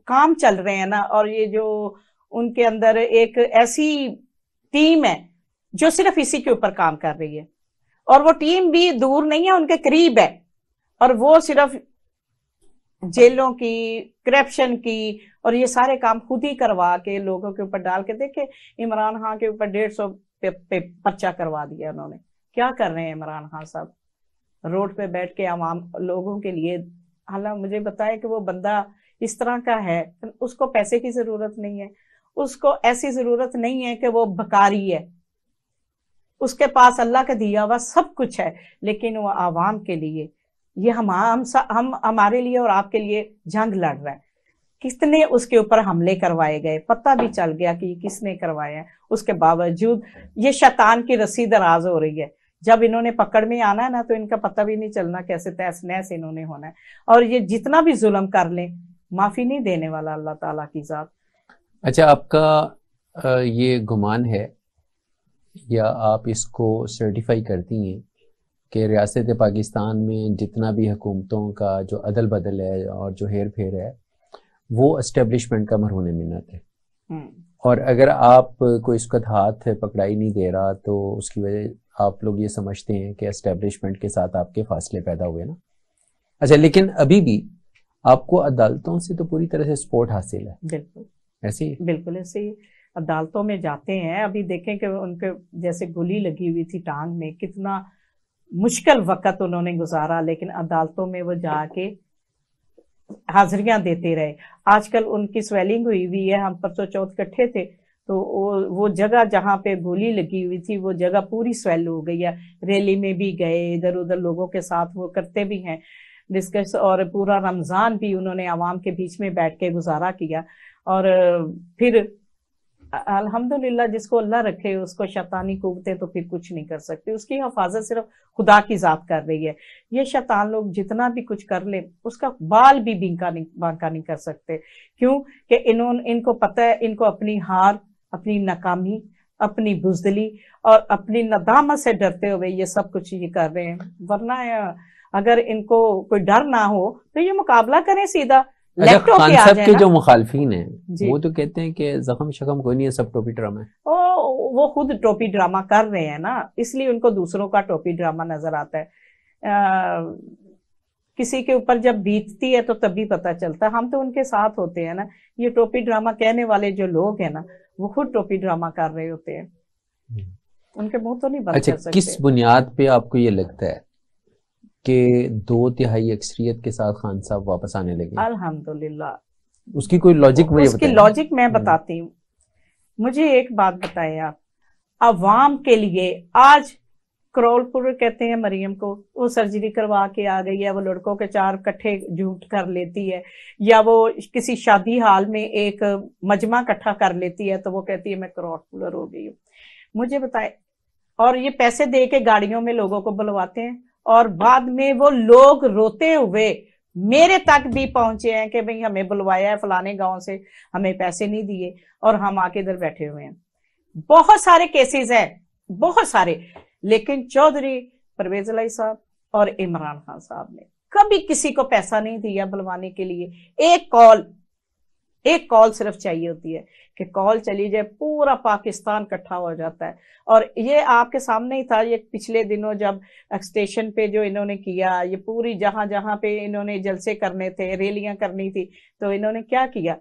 Speaker 2: काम चल रहे हैं ना और ये जो उनके अंदर एक ऐसी टीम है जो सिर्फ इसी के ऊपर काम कर रही है और वो टीम भी दूर नहीं है उनके करीब है और वो सिर्फ जेलों की करप्शन की और ये सारे काम खुद ही करवा के लोगों के ऊपर डाल के देखे इमरान खान के ऊपर डेढ़ सौ पे, पे पर्चा करवा दिया उन्होंने क्या कर रहे हैं इमरान खान साहब रोड पे बैठ के आवाम लोगों के लिए हालांकि मुझे बताया कि वो बंदा इस तरह का है उसको पैसे की जरूरत नहीं है उसको ऐसी जरूरत नहीं है कि वो बकारी है उसके पास अल्लाह का दिया हुआ सब कुछ है लेकिन वो आवाम के लिए ये हम हम हम हमारे लिए और आपके लिए जंग लड़ रहे हैं किसने उसके ऊपर हमले करवाए गए पता भी चल गया कि किसने करवाए हैं उसके बावजूद ये शैतान की रस्सी दराज हो रही है जब इन्होंने पकड़ में आना है ना तो इनका पता भी नहीं चलना कैसे तैस नैस इन्होंने होना है और ये जितना भी जुल्म कर ले माफी नहीं देने वाला अल्लाह ताला की जात
Speaker 1: अच्छा आपका ये गुमान है या आप इसको सर्टिफाई करती हैं कि रियासत पाकिस्तान में जितना भी हुकूमतों का जो अदल बदल है और जो हेर फेर है वो इस्टेब्लिशमेंट का मरहून मिन्नत है हम्म। और अगर आप को इसका हाथ पकड़ाई नहीं दे रहा तो उसकी वजह आप लोग ये समझते हैं कि इस्टेब्लिशमेंट के साथ आपके फासले पैदा हुए ना अच्छा लेकिन अभी भी आपको अदालतों से तो पूरी तरह से सपोर्ट हासिल है बिल्कुल ऐसे ही
Speaker 2: बिल्कुल ऐसे ही अदालतों में जाते हैं अभी देखें कि उनके जैसे गोली लगी हुई थी टांग में कितना मुश्किल वक़्त उन्होंने गुजारा लेकिन अदालतों में वो जाके हाजिरियां देते रहे आजकल उनकी स्वेलिंग हुई हुई है हम परसों चौथ इकट्ठे थे तो वो जगह जहाँ पे गोली लगी हुई थी वो जगह पूरी स्वेल हो गई है रैली में भी गए इधर उधर लोगों के साथ वो करते भी हैं डिस्कस और पूरा रमज़ान भी उन्होंने आवाम के बीच में बैठ के गुजारा किया और फिर अल्हम्दुलिल्लाह जिसको अल्लाह रखे उसको शैतानी कुवतें तो फिर कुछ नहीं कर सकती उसकी हफाजत सिर्फ खुदा की ज़ात कर रही है ये शैतान लोग जितना भी कुछ कर ले उसका बाल भी बिंका नहीं बांका नहीं कर सकते क्यों कि इन्होंने इनको पता है इनको अपनी हार अपनी नाकामी अपनी बुजदली और अपनी नदामत से डरते हुए ये सब कुछ ये कर रहे हैं वरना अगर इनको कोई डर ना हो तो ये मुकाबला करें सीधा अच्छा, लैपटॉप के जो
Speaker 1: मुखालफी है वो तो कहते हैं कि जख्म शखम कोई नहीं है सब टोपी ड्रामा है
Speaker 2: ओ, वो खुद टोपी ड्रामा कर रहे हैं ना इसलिए उनको दूसरों का टोपी ड्रामा नजर आता है आ, किसी के ऊपर जब बीतती है तो तभी पता चलता है हम तो उनके साथ होते हैं ना ये टोपी ड्रामा कहने वाले जो लोग हैं ना वो खुद टोपी ड्रामा कर रहे होते हैं हम्म। उनके मुंह तो नहीं बता अच्छा, किस
Speaker 1: बुनियाद पे आपको ये लगता है के दो तिहाई अक्सरियत के साथ खान साहब वापस आने लगे
Speaker 2: अल्हम्दुलिल्लाह
Speaker 1: उसकी कोई लॉजिक मुझे उसकी लॉजिक
Speaker 2: मैं हम्म। बताती हूँ मुझे एक बात बताए आप अवाम के लिए आज करोलपुर कहते हैं मरियम को वो सर्जरी करवा के आ गई है वो लड़कों के चार कट्ठे झूठ कर लेती है या वो किसी शादी हाल में एक मजमा इकट्ठा कर लेती है तो वो कहती है मैं करोलपुलर हो गई हूँ मुझे बताए और ये पैसे दे के गाड़ियों में लोगों को बुलवाते हैं और बाद में वो लोग रोते हुए मेरे तक भी पहुंचे हैं कि भाई हमें बुलवाया है फलाने गांव से हमें पैसे नहीं दिए और हम आके इधर बैठे हुए हैं बहुत सारे केसेस हैं बहुत सारे लेकिन चौधरी परवेज अलाई साहब और इमरान खान साहब ने कभी किसी को पैसा नहीं दिया बुलवाने के लिए एक कॉल एक कॉल सिर्फ चाहिए होती है कि कॉल चली जाए पूरा पाकिस्तान इकट्ठा हो जाता है और ये आपके सामने ही था ये पिछले दिनों जब स्टेशन पे जो इन्होंने किया ये पूरी जहां जहां पे इन्होंने जलसे करने थे रैलियां करनी थी तो इन्होंने क्या किया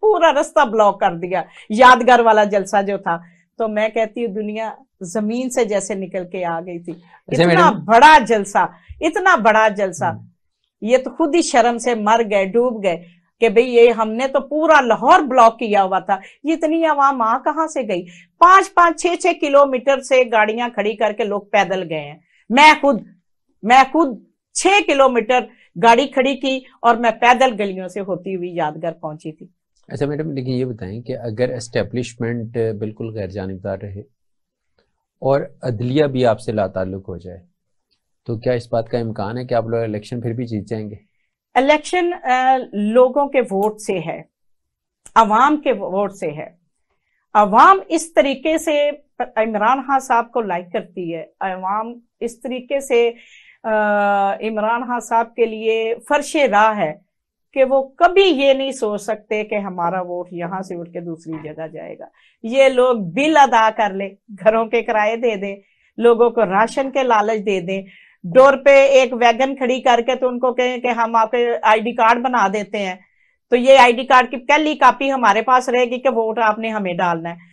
Speaker 2: पूरा रास्ता ब्लॉक कर दिया यादगार वाला जलसा जो था तो मैं कहती हूँ दुनिया जमीन से जैसे निकल के आ गई थी अच्छा इतना बड़ा जलसा इतना बड़ा जलसा हम्म। ये तो खुद ही शर्म से मर गए डूब गए कि भाई ये हमने तो पूरा लाहौर ब्लॉक किया हुआ था ये इतनी आवाम आ कहां से गई पांच पांच छह छह किलोमीटर से गाड़ियां खड़ी करके लोग पैदल गए हैं मैं खुद मैं खुद छह किलोमीटर गाड़ी खड़ी की और मैं पैदल गलियों से होती हुई यादगार पहुंची थी
Speaker 1: अच्छा मैडम लेकिन ये बताएं कि अगर एस्टेब्लिशमेंट बिल्कुल गैर जानबदार रहे और अदलिया भी आपसे लाताल्लुक हो जाए तो क्या इस बात का इम्कान है कि आप लोग इलेक्शन फिर भी जीत जाएंगे
Speaker 2: इलेक्शन uh, लोगों के वोट से है अवाम के वोट से है अवाम इस तरीके से इमरान खान साहब को लाइक करती है अवाम इस तरीके से इमरान खान साहब के लिए फर्श राह है कि वो कभी ये नहीं सोच सकते कि हमारा वोट यहां से उठ के दूसरी जगह जाएगा ये लोग बिल अदा कर ले घरों के किराए दे दें लोगों को राशन के लालच दे दें डोर पे एक वैगन खड़ी करके तो उनको कहें कि हम आपके आईडी कार्ड बना देते हैं तो ये आईडी कार्ड की पहली कापी हमारे पास रहेगी कि वोट आपने हमें डालना है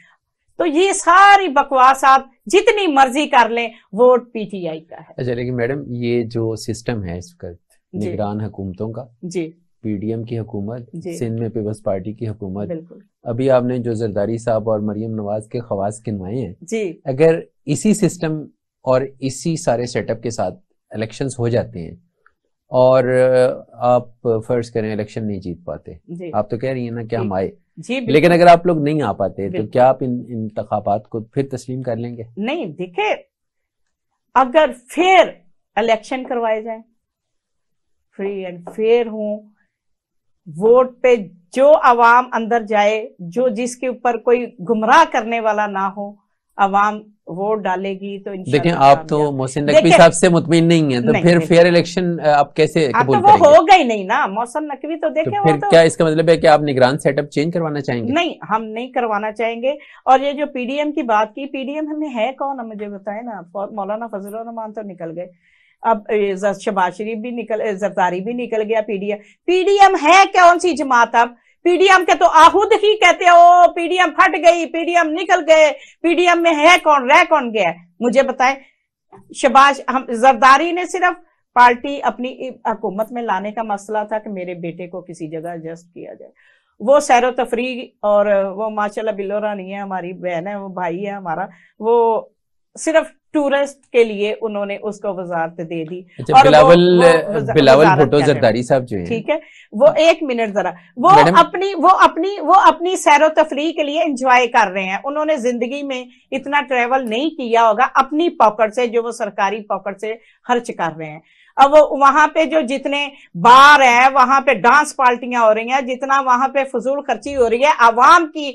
Speaker 2: तो ये सारी बकवास आप जितनी मर्जी कर लें वोट पीटीआई का है
Speaker 1: अच्छा लेकिन मैडम ये जो सिस्टम है इस वक्त निगरान हुकूमतों का जी पीडीएम की हुकूमत सिंध में पीपल्स पार्टी की हुकूमत अभी आपने जो जरदारी साहब और मरियम नवाज के खवास किनवाए हैं जी अगर इसी सिस्टम और इसी सारे सेटअप के साथ इलेक्शंस हो जाते हैं और आप फर्ज करें इलेक्शन नहीं जीत पाते आप तो कह रही हैं ना कि हम आए
Speaker 2: जी लेकिन अगर
Speaker 1: आप लोग नहीं आ पाते तो क्या आप इन इंतबात को फिर तस्लीम कर लेंगे
Speaker 2: नहीं देखे अगर फिर इलेक्शन करवाए जाए फ्री एंड फेयर हो वोट पे जो आवाम अंदर जाए जो जिसके ऊपर कोई गुमराह करने वाला ना हो आवाम वोट डालेगी तो देखिए आप
Speaker 1: तो मोहसिन नकवी साहब से मुतमिन नहीं है तो नहीं, फिर फेयर इलेक्शन आप कैसे आप तो वो
Speaker 2: हो गई नहीं ना मोहसिन नकवी तो देखे तो फिर तो...
Speaker 1: क्या इसका मतलब है कि आप निगरान सेटअप चेंज करवाना चाहेंगे नहीं
Speaker 2: हम नहीं करवाना चाहेंगे और ये जो पीडीएम की बात की पीडीएम हमें है कौन है मुझे बताए ना मौलाना फजल रहमान तो निकल गए अब शबाज शरीफ भी निकल जरदारी भी निकल गया पीडीएम पीडीएम है कौन सी जमात अब पीडीएम के तो आहूद ही कहते हो पीडीएम फट गई पीडीएम निकल गए पीडीएम में है कौन रह कौन गया मुझे बताएं शबाज हम जरदारी ने सिर्फ पार्टी अपनी हुकूमत में लाने का मसला था कि मेरे बेटे को किसी जगह एडजस्ट किया जाए वो सैर तफरी और वो माशाल्लाह बिलोरा नहीं है हमारी बहन है वो भाई है हमारा वो सिर्फ टूरिस्ट के लिए उन्होंने उसको वजारत दे दी अच्छा, और बिलावल बिलावल भुट्टो जरदारी
Speaker 1: साहब जो है ठीक
Speaker 2: है वो हाँ। एक मिनट जरा वो अपनी वो अपनी वो अपनी सैर तफरी के लिए इंजॉय कर रहे हैं उन्होंने जिंदगी में इतना ट्रेवल नहीं किया होगा अपनी पॉकेट से जो वो सरकारी पॉकेट से खर्च कर रहे हैं अब वो वहां पे जो जितने बार है वहां पे डांस पार्टियां हो रही हैं जितना वहां पे फजूल खर्ची हो रही है आवाम की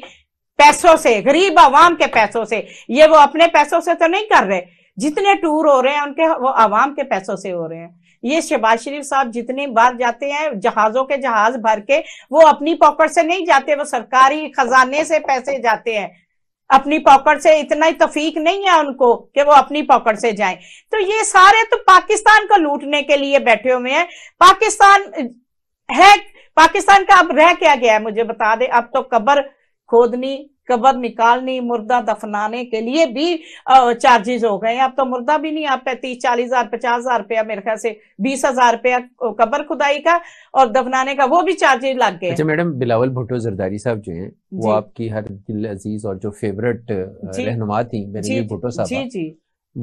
Speaker 2: पैसों से गरीब आवाम के पैसों से ये वो अपने पैसों से तो नहीं कर रहे जितने टूर हो रहे हैं उनके वो आवाम के पैसों से हो रहे हैं ये शहबाज शरीफ साहब जितने बार जाते हैं जहाजों के जहाज भर के वो अपनी पॉकेट से नहीं जाते वो सरकारी खजाने से पैसे जाते हैं अपनी पॉकेट से इतना ही तफीक नहीं है उनको कि वो अपनी पॉकेट से जाए तो ये सारे तो पाकिस्तान को लूटने के लिए बैठे हुए हैं पाकिस्तान है पाकिस्तान का अब रह क्या गया है मुझे बता दे अब तो कबर खोदनी कबर निकालनी मुर्दा दफनाने के लिए भी चार्जेस हो गए अब तो मुर्दा भी नहीं आप तीस चालीस हजार पचास हजार रुपया मेरे ख्याल से बीस हजार रुपया कबर खुदाई का और दफनाने का वो भी चार्जेस लग गए अच्छा
Speaker 1: मैडम बिलावल भुट्टो जरदारी साहब जो हैं वो आपकी हर दिल अजीज और जो फेवरेट रहनुमा थी भुट्टो साहब जी जी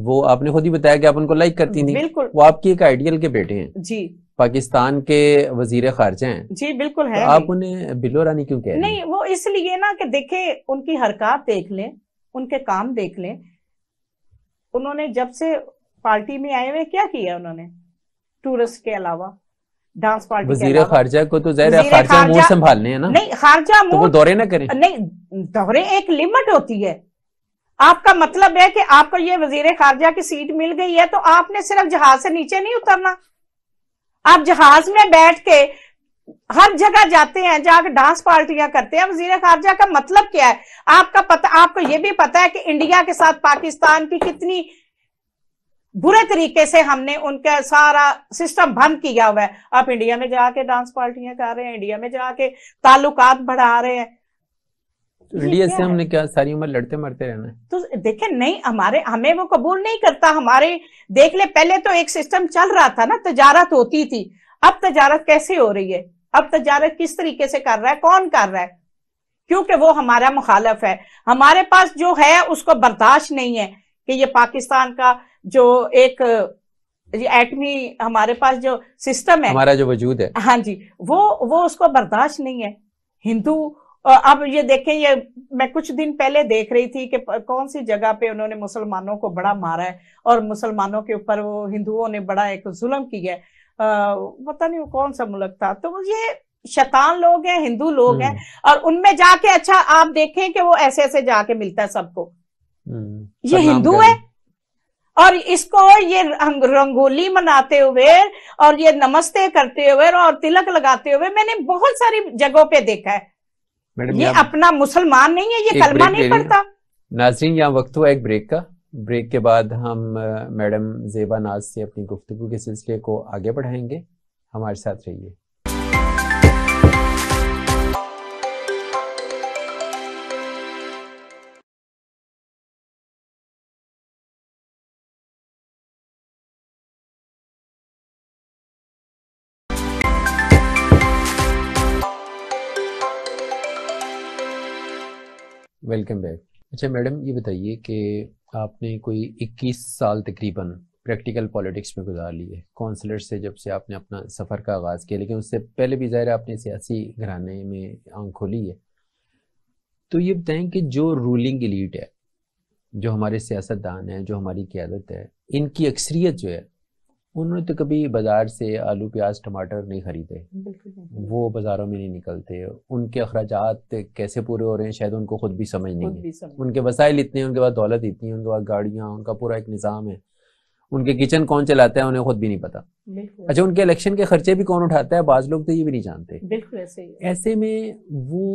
Speaker 1: वो आपने खुद ही बताया कि आप उनको लाइक करती थी बिल्कुल वो आपकी एक आइडियल के बेटे हैं जी पाकिस्तान के वजीर खारजा हैं
Speaker 2: जी बिल्कुल है तो आप
Speaker 1: उन्हें बिलो रानी क्यों कह रहे नहीं
Speaker 2: वो इसलिए ना कि देखे उनकी हरकत देख लें उनके काम देख लें उन्होंने जब से पार्टी में आए हुए क्या किया उन्होंने टूरिस्ट के अलावा डांस पार्टी वजीर
Speaker 1: खारजा को तो जाहिर है खारजा मुंह संभालने हैं ना नहीं
Speaker 2: खारजा मुंह तो दौरे ना करें नहीं दौरे एक लिमिट होती है आपका मतलब है कि आपको ये वजीर खारजा की सीट मिल गई है तो आपने सिर्फ जहाज से नीचे नहीं उतरना आप जहाज में बैठ के हर जगह जाते हैं जाकर डांस पार्टियां करते हैं वजीर खारजा का मतलब क्या है आपका पता आपको यह भी पता है कि इंडिया के साथ पाकिस्तान की कितनी बुरे तरीके से हमने उनका सारा सिस्टम बंद किया हुआ है आप इंडिया में जाके डांस पार्टियां कर रहे हैं इंडिया में जाके ताल्लुकात बढ़ा रहे हैं इंडिया से
Speaker 1: हमने क्या सारी उम्र लड़ते मरते रहना है
Speaker 2: तो देखे नहीं हमारे हमें वो कबूल नहीं करता हमारे देख ले पहले तो एक सिस्टम चल रहा था ना तजारत होती थी अब तजारत कैसे हो रही है अब तजारत किस तरीके से कर रहा है कौन कर रहा है क्योंकि वो हमारा मुखालफ है हमारे पास जो है उसको बर्दाश्त नहीं है कि ये पाकिस्तान का जो एक एटमी हमारे पास जो सिस्टम है हमारा जो वजूद है हाँ जी वो वो उसको बर्दाश्त नहीं है हिंदू अब ये देखें ये मैं कुछ दिन पहले देख रही थी कि कौन सी जगह पे उन्होंने मुसलमानों को बड़ा मारा है और मुसलमानों के ऊपर वो हिंदुओं ने बड़ा एक जुल्म किया है पता नहीं वो कौन सा मुल्क था तो ये शैतान लोग हैं हिंदू लोग हैं हम्म। और उनमें जाके अच्छा आप देखें कि वो ऐसे ऐसे जाके मिलता है सबको हम्म। ये हिंदू है और इसको ये रंगोली मनाते हुए और ये नमस्ते करते हुए और तिलक लगाते हुए मैंने बहुत सारी जगहों पे देखा है
Speaker 1: मैडम ये अपना
Speaker 2: मुसलमान नहीं है ये कलमा नहीं पढ़ता
Speaker 1: नाजरीन यहाँ वक्त हुआ एक ब्रेक का ब्रेक के बाद हम मैडम जेबा नाज से अपनी गुफ्तु के सिलसिले को आगे बढ़ाएंगे हमारे साथ रहिए वेलकम बैक अच्छा मैडम ये बताइए कि आपने कोई 21 साल तकरीबन प्रैक्टिकल पॉलिटिक्स में गुजार ली है कौंसलर से जब से आपने अपना सफ़र का आगाज़ किया लेकिन उससे पहले भी ज़ाहिर आपने सियासी घराने में आँख खोली है तो ये बताएं कि जो रूलिंग एलीट है जो हमारे सियासतदान हैं जो हमारी क्यादत है इनकी अक्सरियत जो है उन्होंने तो कभी बाज़ार से आलू प्याज टमाटर नहीं ख़रीदे वो बाज़ारों में नहीं निकलते उनके अखराज कैसे पूरे हो रहे हैं शायद उनको खुद भी समझ नहीं है उनके वसाइल इतने हैं उनके पास दौलत इतनी है उनके पास गाड़ियाँ उनका पूरा एक निज़ाम है उनके किचन कौन चलाता है उन्हें खुद भी नहीं पता अच्छा उनके इलेक्शन के खर्चे भी कौन उठाता है बाज लोग तो ये भी नहीं
Speaker 2: जानते
Speaker 1: ऐसे में वो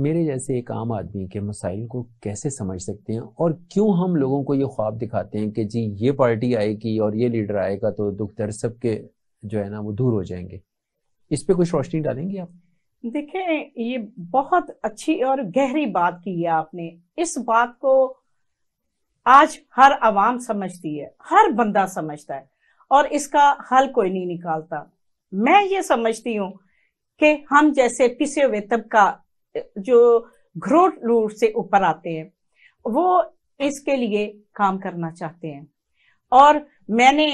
Speaker 1: मेरे जैसे एक आम आदमी के मसाइल को कैसे समझ सकते हैं और क्यों हम लोगों को ये ख्वाब दिखाते हैं कि जी ये पार्टी आएगी और ये लीडर आएगा तो दुख दर्द सब के जो है ना वो दूर हो जाएंगे इस पे कुछ रोशनी डालेंगे आप
Speaker 2: देखें ये बहुत अच्छी और गहरी बात की है आपने इस बात को आज हर आवाम समझती है हर बंदा समझता है और इसका हल कोई नहीं निकालता मैं ये समझती हूँ कि हम जैसे पिसे हुए तबका जो घरोट रूट से ऊपर आते हैं वो इसके लिए काम करना चाहते हैं और मैंने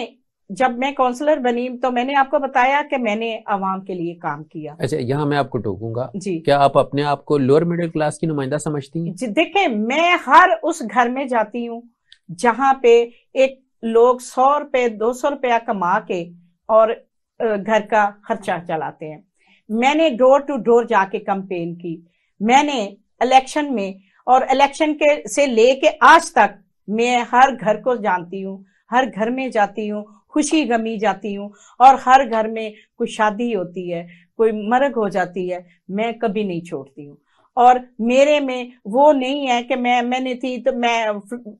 Speaker 2: जब मैं काउंसलर बनी तो मैंने आपको बताया कि मैंने आवाम के लिए काम किया
Speaker 1: अच्छा यहाँ मैं आपको टोकूंगा जी क्या आप अपने आप को लोअर मिडिल क्लास की नुमाइंदा समझती हैं
Speaker 2: जी देखे मैं हर उस घर में जाती हूँ जहाँ पे एक लोग सौ रुपये दो सौ रुपया कमा के और घर का खर्चा चलाते हैं मैंने डोर टू डोर जाके कंपेन की मैंने इलेक्शन में और इलेक्शन के से लेके आज तक मैं हर घर को जानती हूँ हर घर में जाती हूँ खुशी गमी जाती हूँ और हर घर में कोई शादी होती है कोई मर्ग हो जाती है मैं कभी नहीं छोड़ती हूँ और मेरे में वो नहीं है कि मैं मैंने थी तो मैं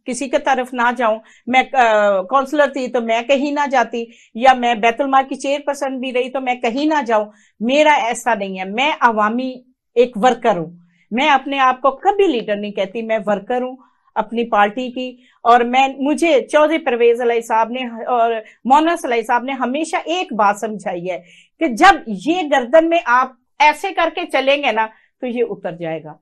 Speaker 2: किसी के तरफ ना जाऊं मैं काउंसलर थी तो मैं कहीं ना जाती या मैं बैतुलमा की चेयरपर्सन भी रही तो मैं कहीं ना जाऊं मेरा ऐसा नहीं है मैं अवामी एक वर्कर हूं मैं अपने आप को कभी लीडर नहीं कहती मैं वर्कर हूं अपनी पार्टी की और मैं मुझे चौधरी परवेज अलाई साहब ने और मोनस अलाई साहब ने हमेशा एक बात समझाई है कि जब ये गर्दन में आप ऐसे करके चलेंगे ना तो ये उतर जाएगा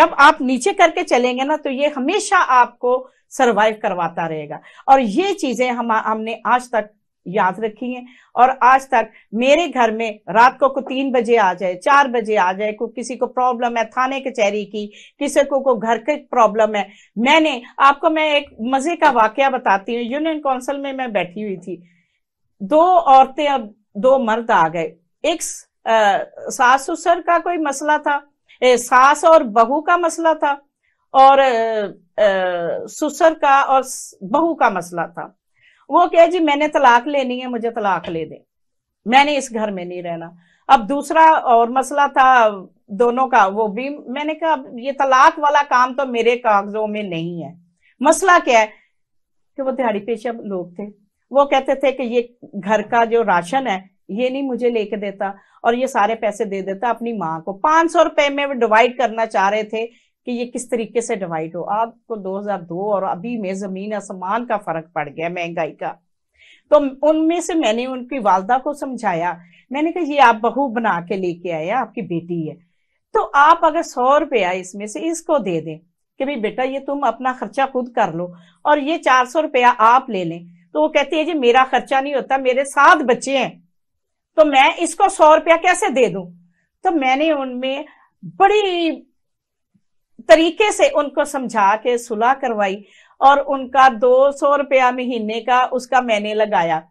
Speaker 2: जब आप नीचे करके चलेंगे ना तो ये हमेशा आपको सरवाइव करवाता रहेगा और ये चीजें हम हमने आज तक याद रखी है और आज तक मेरे घर में रात को को तीन बजे आ जाए चार बजे आ जाए को किसी को प्रॉब्लम है थाने कचहरी की किसी को को घर के प्रॉब्लम है मैंने आपको मैं एक मजे का वाक्य बताती हूँ यूनियन काउंसिल में मैं बैठी हुई थी दो औरतें अब दो मर्द आ गए एक सास ससुर का कोई मसला था ए, सास और बहू का मसला था और ससुर का और बहू का मसला था वो कहे जी मैंने तलाक लेनी है मुझे तलाक ले दे मैंने इस घर में नहीं रहना अब दूसरा और मसला था दोनों का वो भी मैंने कहा ये तलाक वाला काम तो मेरे कागजों में नहीं है मसला क्या है कि वो दिहाड़ी पेशा लोग थे वो कहते थे कि ये घर का जो राशन है ये नहीं मुझे लेके देता और ये सारे पैसे दे देता अपनी माँ को पांच सौ रुपए में वो डिवाइड करना चाह रहे थे कि ये किस तरीके से डिवाइड हो आपको 2002 और अभी में ज़मीन आसमान का फ़र्क पड़ गया महंगाई का तो उनमें से मैंने उनकी वालदा को समझाया मैंने कहा ये आप बहू बना के लेके आए आपकी बेटी है तो आप अगर सौ रुपया इसमें से इसको दे दें कि भाई बेटा ये तुम अपना खर्चा खुद कर लो और ये चार सौ रुपया आप ले लें तो वो कहती है जी मेरा खर्चा नहीं होता मेरे सात बच्चे हैं तो मैं इसको सौ रुपया कैसे दे दूं तो मैंने उनमें बड़ी तरीके से उनको समझा के सुलह करवाई और उनका दो सौ रुपया महीने का उसका मैंने लगाया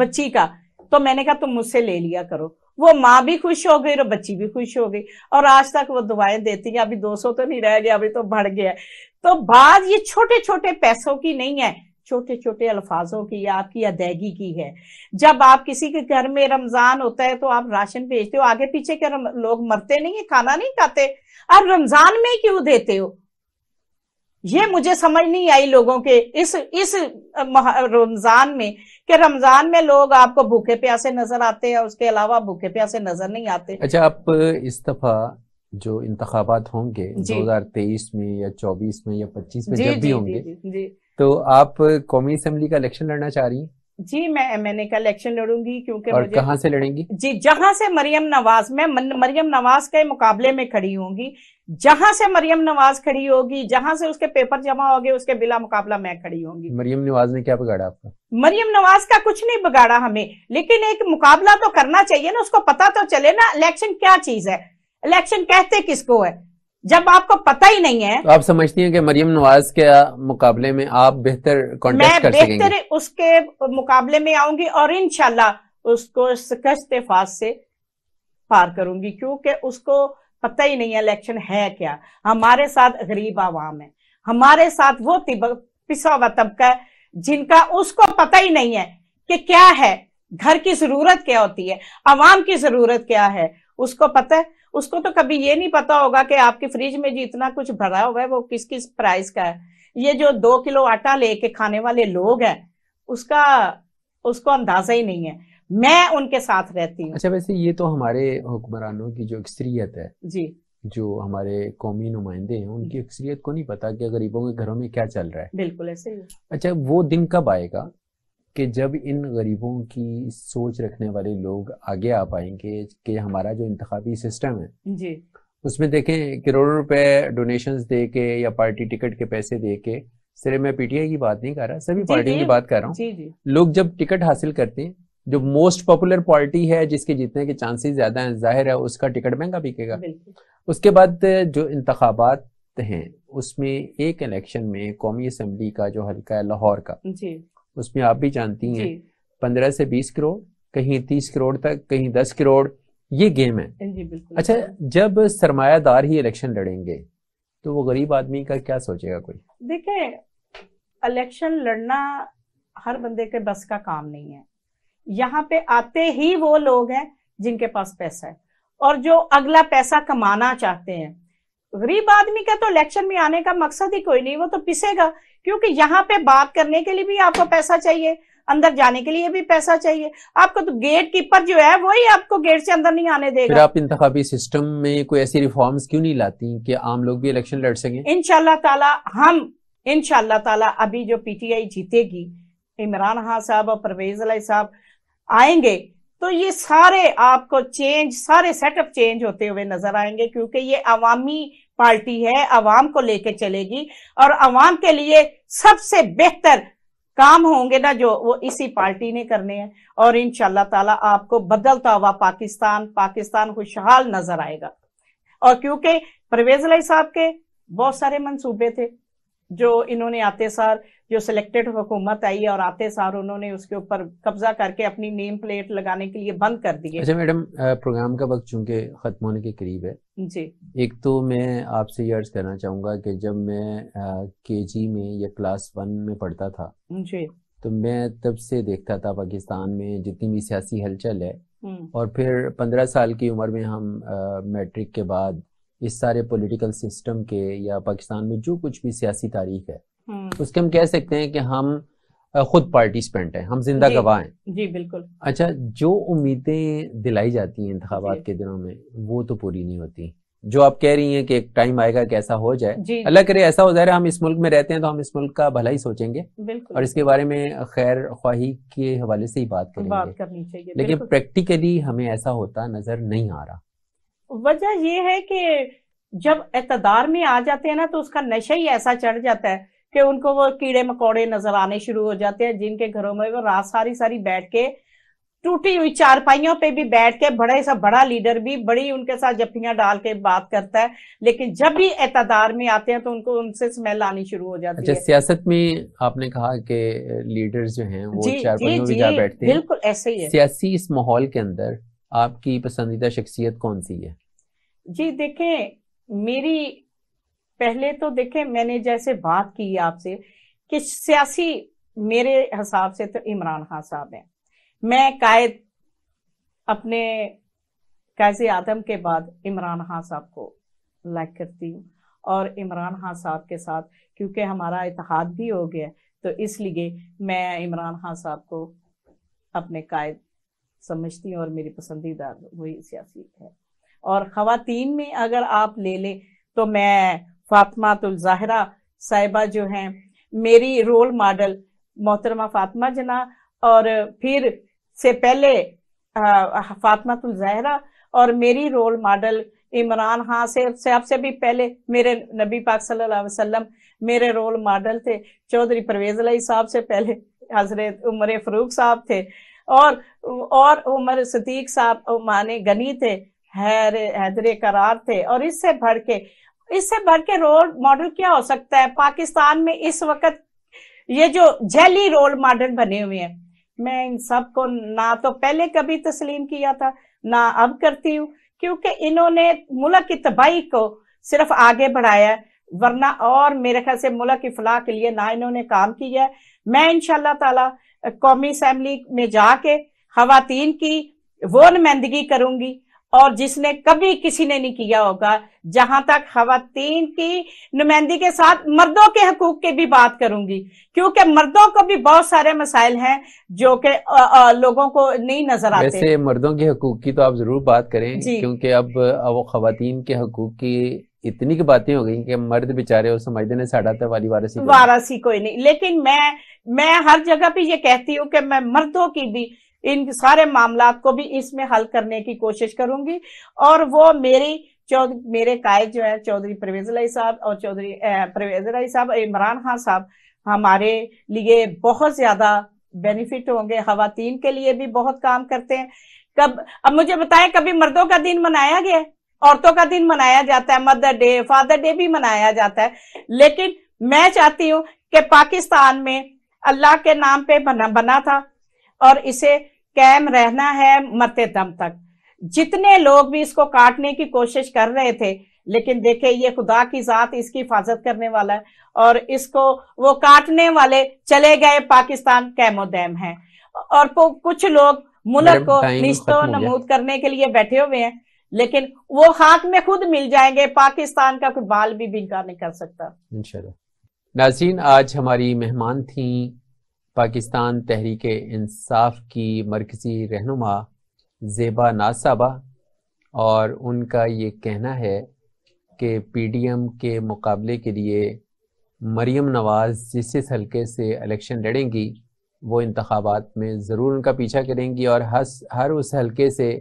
Speaker 2: बच्ची का तो मैंने कहा तुम मुझसे ले लिया करो वो माँ भी खुश हो गई और बच्ची भी खुश हो गई और आज तक वो दवाएं देती है अभी दो सौ तो नहीं रह गया अभी तो बढ़ गया तो बात ये छोटे छोटे पैसों की नहीं है छोटे छोटे अल्फाजों की या आपकी अदायगी की है जब आप किसी के घर में रमजान होता है तो आप राशन भेजते हो आगे पीछे के लोग मरते नहीं है खाना नहीं खाते आप रमजान में क्यों देते हो ये मुझे समझ नहीं आई लोगों के इस इस रमजान में कि रमजान में लोग आपको भूखे प्यासे नजर आते हैं उसके अलावा भूखे प्यासे नजर नहीं आते
Speaker 1: अच्छा आप इस दफा जो इंतबात होंगे 2023 में या 24 में या 25 में जब भी होंगे जी, जी, जी, तो आप कौमी असम्बली का इलेक्शन लड़ना चाह रही हैं
Speaker 2: जी मैं ए का इलेक्शन लड़ूंगी क्योंकि और मुझे कहां से लड़ेंगी जी जहां से मरियम नवाज मैं मरियम नवाज के मुकाबले में खड़ी होंगी जहां से मरियम नवाज खड़ी होगी जहां से उसके पेपर जमा हो गए उसके बिला मुकाबला मैं खड़ी होंगी
Speaker 1: मरियम नवाज ने क्या बिगाड़ा आपका
Speaker 2: मरियम नवाज का कुछ नहीं बिगाड़ा हमें लेकिन एक मुकाबला तो करना चाहिए ना उसको पता तो चले ना इलेक्शन क्या चीज है इलेक्शन कहते किसको है जब आपको पता ही नहीं है
Speaker 1: तो आप समझती हैं कि मरियम नवाज के मुकाबले में आप बेहतर मैं कर बेहतर
Speaker 2: उसके मुकाबले में आऊंगी और इनशाला उसको फास से पार करूंगी क्योंकि उसको पता ही नहीं है इलेक्शन है क्या हमारे साथ गरीब आवाम है हमारे साथ वो पिसा हुआ तबका जिनका उसको पता ही नहीं है कि क्या है घर की जरूरत क्या होती है आवाम की जरूरत क्या है उसको पता है उसको तो कभी ये नहीं पता होगा कि आपके फ्रिज में जो इतना कुछ भरा हुआ है वो किस किस प्राइस का है ये जो दो किलो आटा लेके खाने वाले लोग हैं उसका उसको अंदाजा ही नहीं है मैं उनके साथ रहती हूँ अच्छा
Speaker 1: वैसे ये तो हमारे हुक्मरानों की जो अक्सरियत है जी जो हमारे कौमी नुमाइंदे हैं उनकी अक्सरियत को नहीं पता कि गरीबों के घरों में क्या चल रहा है बिल्कुल ऐसे ही अच्छा वो दिन कब आएगा कि जब इन गरीबों की सोच रखने वाले लोग आगे आ पाएंगे कि हमारा जो इंतबी सिस्टम है जी उसमें देखें करोड़ों रुपए डोनेशंस दे के या पार्टी टिकट के पैसे दे के सिर्फ मैं पीटीआई की बात नहीं कर रहा सभी पार्टियों की बात कर रहा हूँ लोग जब टिकट हासिल करते हैं जो मोस्ट पॉपुलर पार्टी है जिसके जीतने के चांसेस ज्यादा हैं जाहिर है उसका टिकट महंगा बिकेगा उसके बाद जो इंतबात हैं उसमें एक इलेक्शन में कौमी असम्बली का जो हल्का है लाहौर का उसमें आप भी जानती हैं पंद्रह से बीस करोड़ कहीं तीस करोड़ तक कहीं दस करोड़ ये गेम है जी बिल्कुल अच्छा जब सरमायादार ही इलेक्शन लड़ेंगे तो वो गरीब आदमी का क्या सोचेगा कोई
Speaker 2: देखे इलेक्शन लड़ना हर बंदे के बस का काम नहीं है यहाँ पे आते ही वो लोग हैं जिनके पास पैसा है और जो अगला पैसा कमाना चाहते हैं गरीब आदमी का तो इलेक्शन में आने का मकसद ही कोई नहीं वो तो पिसेगा क्योंकि यहाँ पे बात करने के लिए भी आपको पैसा चाहिए अंदर जाने के लिए भी पैसा चाहिए आपको तो गेट कीपर जो है वही आपको गेट से अंदर नहीं आने देगा फिर आप
Speaker 1: इंतबी सिस्टम में कोई ऐसी रिफॉर्म्स क्यों नहीं लाती कि आम लोग भी इलेक्शन लड़ सकें
Speaker 2: इनशाला ताला हम इनशाला ताला अभी जो पीटीआई जीतेगी इमरान खान साहब और परवेज अलाई साहब आएंगे तो ये सारे आपको चेंज सारे सेटअप चेंज होते हुए नजर आएंगे क्योंकि ये अवामी पार्टी है अवाम को लेके चलेगी और अवाम के लिए सबसे बेहतर काम होंगे ना जो वो इसी पार्टी ने करने हैं और इन ताला आपको बदलता हुआ पाकिस्तान पाकिस्तान खुशहाल नजर आएगा और क्योंकि परवेज लाई साहब के बहुत सारे मंसूबे थे जो इन्होंने आते सार जो सिलेक्टेड हुकूमत आई और आते सार उन्होंने उसके ऊपर कब्जा करके अपनी नेम प्लेट लगाने के लिए बंद कर दिए अच्छा मैडम
Speaker 1: प्रोग्राम का वक्त चूंकि खत्म होने के करीब है जी एक तो मैं आपसे ये अर्ज करना चाहूंगा कि जब मैं के जी में या क्लास वन में पढ़ता था जी तो मैं तब से देखता था पाकिस्तान में जितनी भी सियासी हलचल है हम्म। और फिर पंद्रह साल की उम्र में हम मैट्रिक के बाद इस सारे पॉलिटिकल सिस्टम के या पाकिस्तान में जो कुछ भी सियासी तारीख है हम्म। उसके हम कह सकते हैं कि हम खुद पार्टिसिपेंट हैं हम जिंदा गवाह हैं जी बिल्कुल अच्छा जो उम्मीदें दिलाई जाती हैं इंतबात के दिनों में वो तो पूरी नहीं होती जो आप कह रही हैं कि एक टाइम आएगा कि ऐसा हो जाए अल्लाह करे ऐसा हो जाए हम इस मुल्क में रहते हैं तो हम इस मुल्क का भला ही सोचेंगे और इसके बारे में खैर ख्वाही के हवाले से ही बात करेंगे बात
Speaker 2: करनी चाहिए लेकिन
Speaker 1: प्रैक्टिकली हमें ऐसा होता नजर नहीं आ रहा
Speaker 2: वजह यह है कि जब इतदार में आ जाते हैं ना तो उसका नशा ही ऐसा चढ़ जाता है कि उनको वो कीड़े मकोड़े नजर आने शुरू हो जाते हैं जिनके घरों में वो रात सारी सारी बैठ के टूटी हुई चारपाइयों पे भी बैठ के बड़े सा बड़ा लीडर भी बड़ी उनके साथ जफियां डाल के बात करता है लेकिन जब भी एतदार में आते हैं तो उनको उनसे स्मेल आनी शुरू हो जाती अच्छा, है
Speaker 1: सियासत में आपने कहा कि लीडर्स जो हैं वो चारपाइयों पे जा बैठते हैं बिल्कुल ऐसे ही है सियासी इस माहौल के अंदर आपकी पसंदीदा शख्सियत कौन सी है
Speaker 2: जी देखें मेरी पहले तो देखें मैंने जैसे बात की आपसे कि सियासी मेरे हिसाब से तो इमरान खान साहब हैं मैं कायद अपने कैजे आदम के बाद इमरान खान साहब को लाइक करती हूँ और इमरान खान साहब के साथ क्योंकि हमारा इतिहाद भी हो गया तो इसलिए मैं इमरान खान साहब को अपने कायद समझती हूँ और मेरी पसंदीदा वही सियासी है और खातन में अगर आप ले लें तो मैं फ़ातमातुलज़ाहरा साहिबा जो हैं मेरी रोल मॉडल मोहतरमा फातिमा जना और फिर से पहले फ़ातमातुलज़ाहरा और मेरी रोल मॉडल इमरान खान से सबसे भी पहले मेरे नबी पाक सल्लल्लाहु अलैहि वसल्लम मेरे रोल मॉडल थे चौधरी परवेज अली साहब से पहले हजरत उमर फरूक साहब थे और और उमर सदीक साहब माने गनी थे हैदर करार थे और इससे बढ़ के इससे बढ़ के रोल मॉडल क्या हो सकता है पाकिस्तान में इस वक्त ये जो जैली रोल मॉडल बने हुए हैं मैं इन सब को ना तो पहले कभी तस्लीम किया था ना अब करती हूँ क्योंकि इन्होंने मुल्क की तबाही को सिर्फ आगे बढ़ाया वरना और मेरे ख्याल से मुल्क की फलाह के लिए ना इन्होंने काम किया मैं इनशाला तला कौमी असम्बली में जाके खातन की वो नुमाइंदगी करूंगी और जिसने कभी किसी ने नहीं किया होगा जहां तक खातन की नुमाइंदगी के साथ मर्दों के हकूक की भी बात करूंगी क्योंकि मर्दों को भी बहुत सारे मसाइल हैं जो कि लोगों को नहीं नजर आते वैसे
Speaker 1: मर्दों के हकूक की तो आप जरूर बात करें क्योंकि अब वो खातन के हकूक की इतनी की बातें हो गई कि मर्द बेचारे और समझते ने साढ़ा था वाली वारसी
Speaker 2: वारसी कोई नहीं लेकिन मैं मैं हर जगह पे ये कहती हूँ कि मैं मर्दों की भी इन सारे मामला को भी इसमें हल करने की कोशिश करूंगी और वो मेरी चौधरी मेरे कायद जो है चौधरी परवेज लाई साहब और चौधरी परवेज लाई साहब इमरान खान साहब हमारे लिए बहुत ज्यादा बेनिफिट होंगे खातन के लिए भी बहुत काम करते हैं कब अब मुझे बताएं कभी मर्दों का दिन मनाया गया औरतों का दिन मनाया जाता है मदर डे फादर डे भी मनाया जाता है लेकिन मैं चाहती हूँ कि पाकिस्तान में अल्लाह के नाम पे बना बना था और इसे कैम रहना है मरते दम तक जितने लोग भी इसको काटने की कोशिश कर रहे थे लेकिन देखे ये खुदा की जात इसकी हिफाजत करने वाला है और इसको वो काटने वाले चले गए पाकिस्तान कैमोदैम है और कुछ लोग मुल्क को निश्तो नमूद करने के लिए बैठे हुए हैं लेकिन वो हाथ में खुद मिल जाएंगे पाकिस्तान का कोई बाल भी बिंका नहीं कर सकता
Speaker 1: इंशाल्लाह नाजीन आज हमारी मेहमान थी पाकिस्तान तहरीक इंसाफ की मरकज़ी रहनुमा जेबा नासाबा और उनका ये कहना है कि पीडीएम के मुकाबले के लिए मरीम नवाज़ जिस जिस हल्के से इलेक्शन लड़ेंगी वो इंतबात में ज़रूर उनका पीछा करेंगी और हर हर उस हल्के से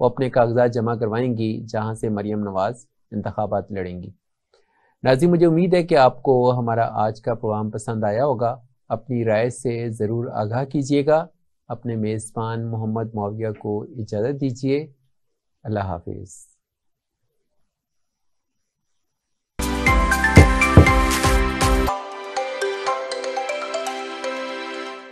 Speaker 1: वो अपने कागजात जमा करवाएंगी जहाँ से मरीम नवाज़ इंतबात लड़ेंगी नाजी मुझे उम्मीद है कि आपको हमारा आज का प्रोग्राम पसंद आया होगा अपनी राय से ज़रूर आगाह कीजिएगा अपने मेज़बान मोहम्मद माविया को इजाज़त दीजिए अल्लाह हाफिज़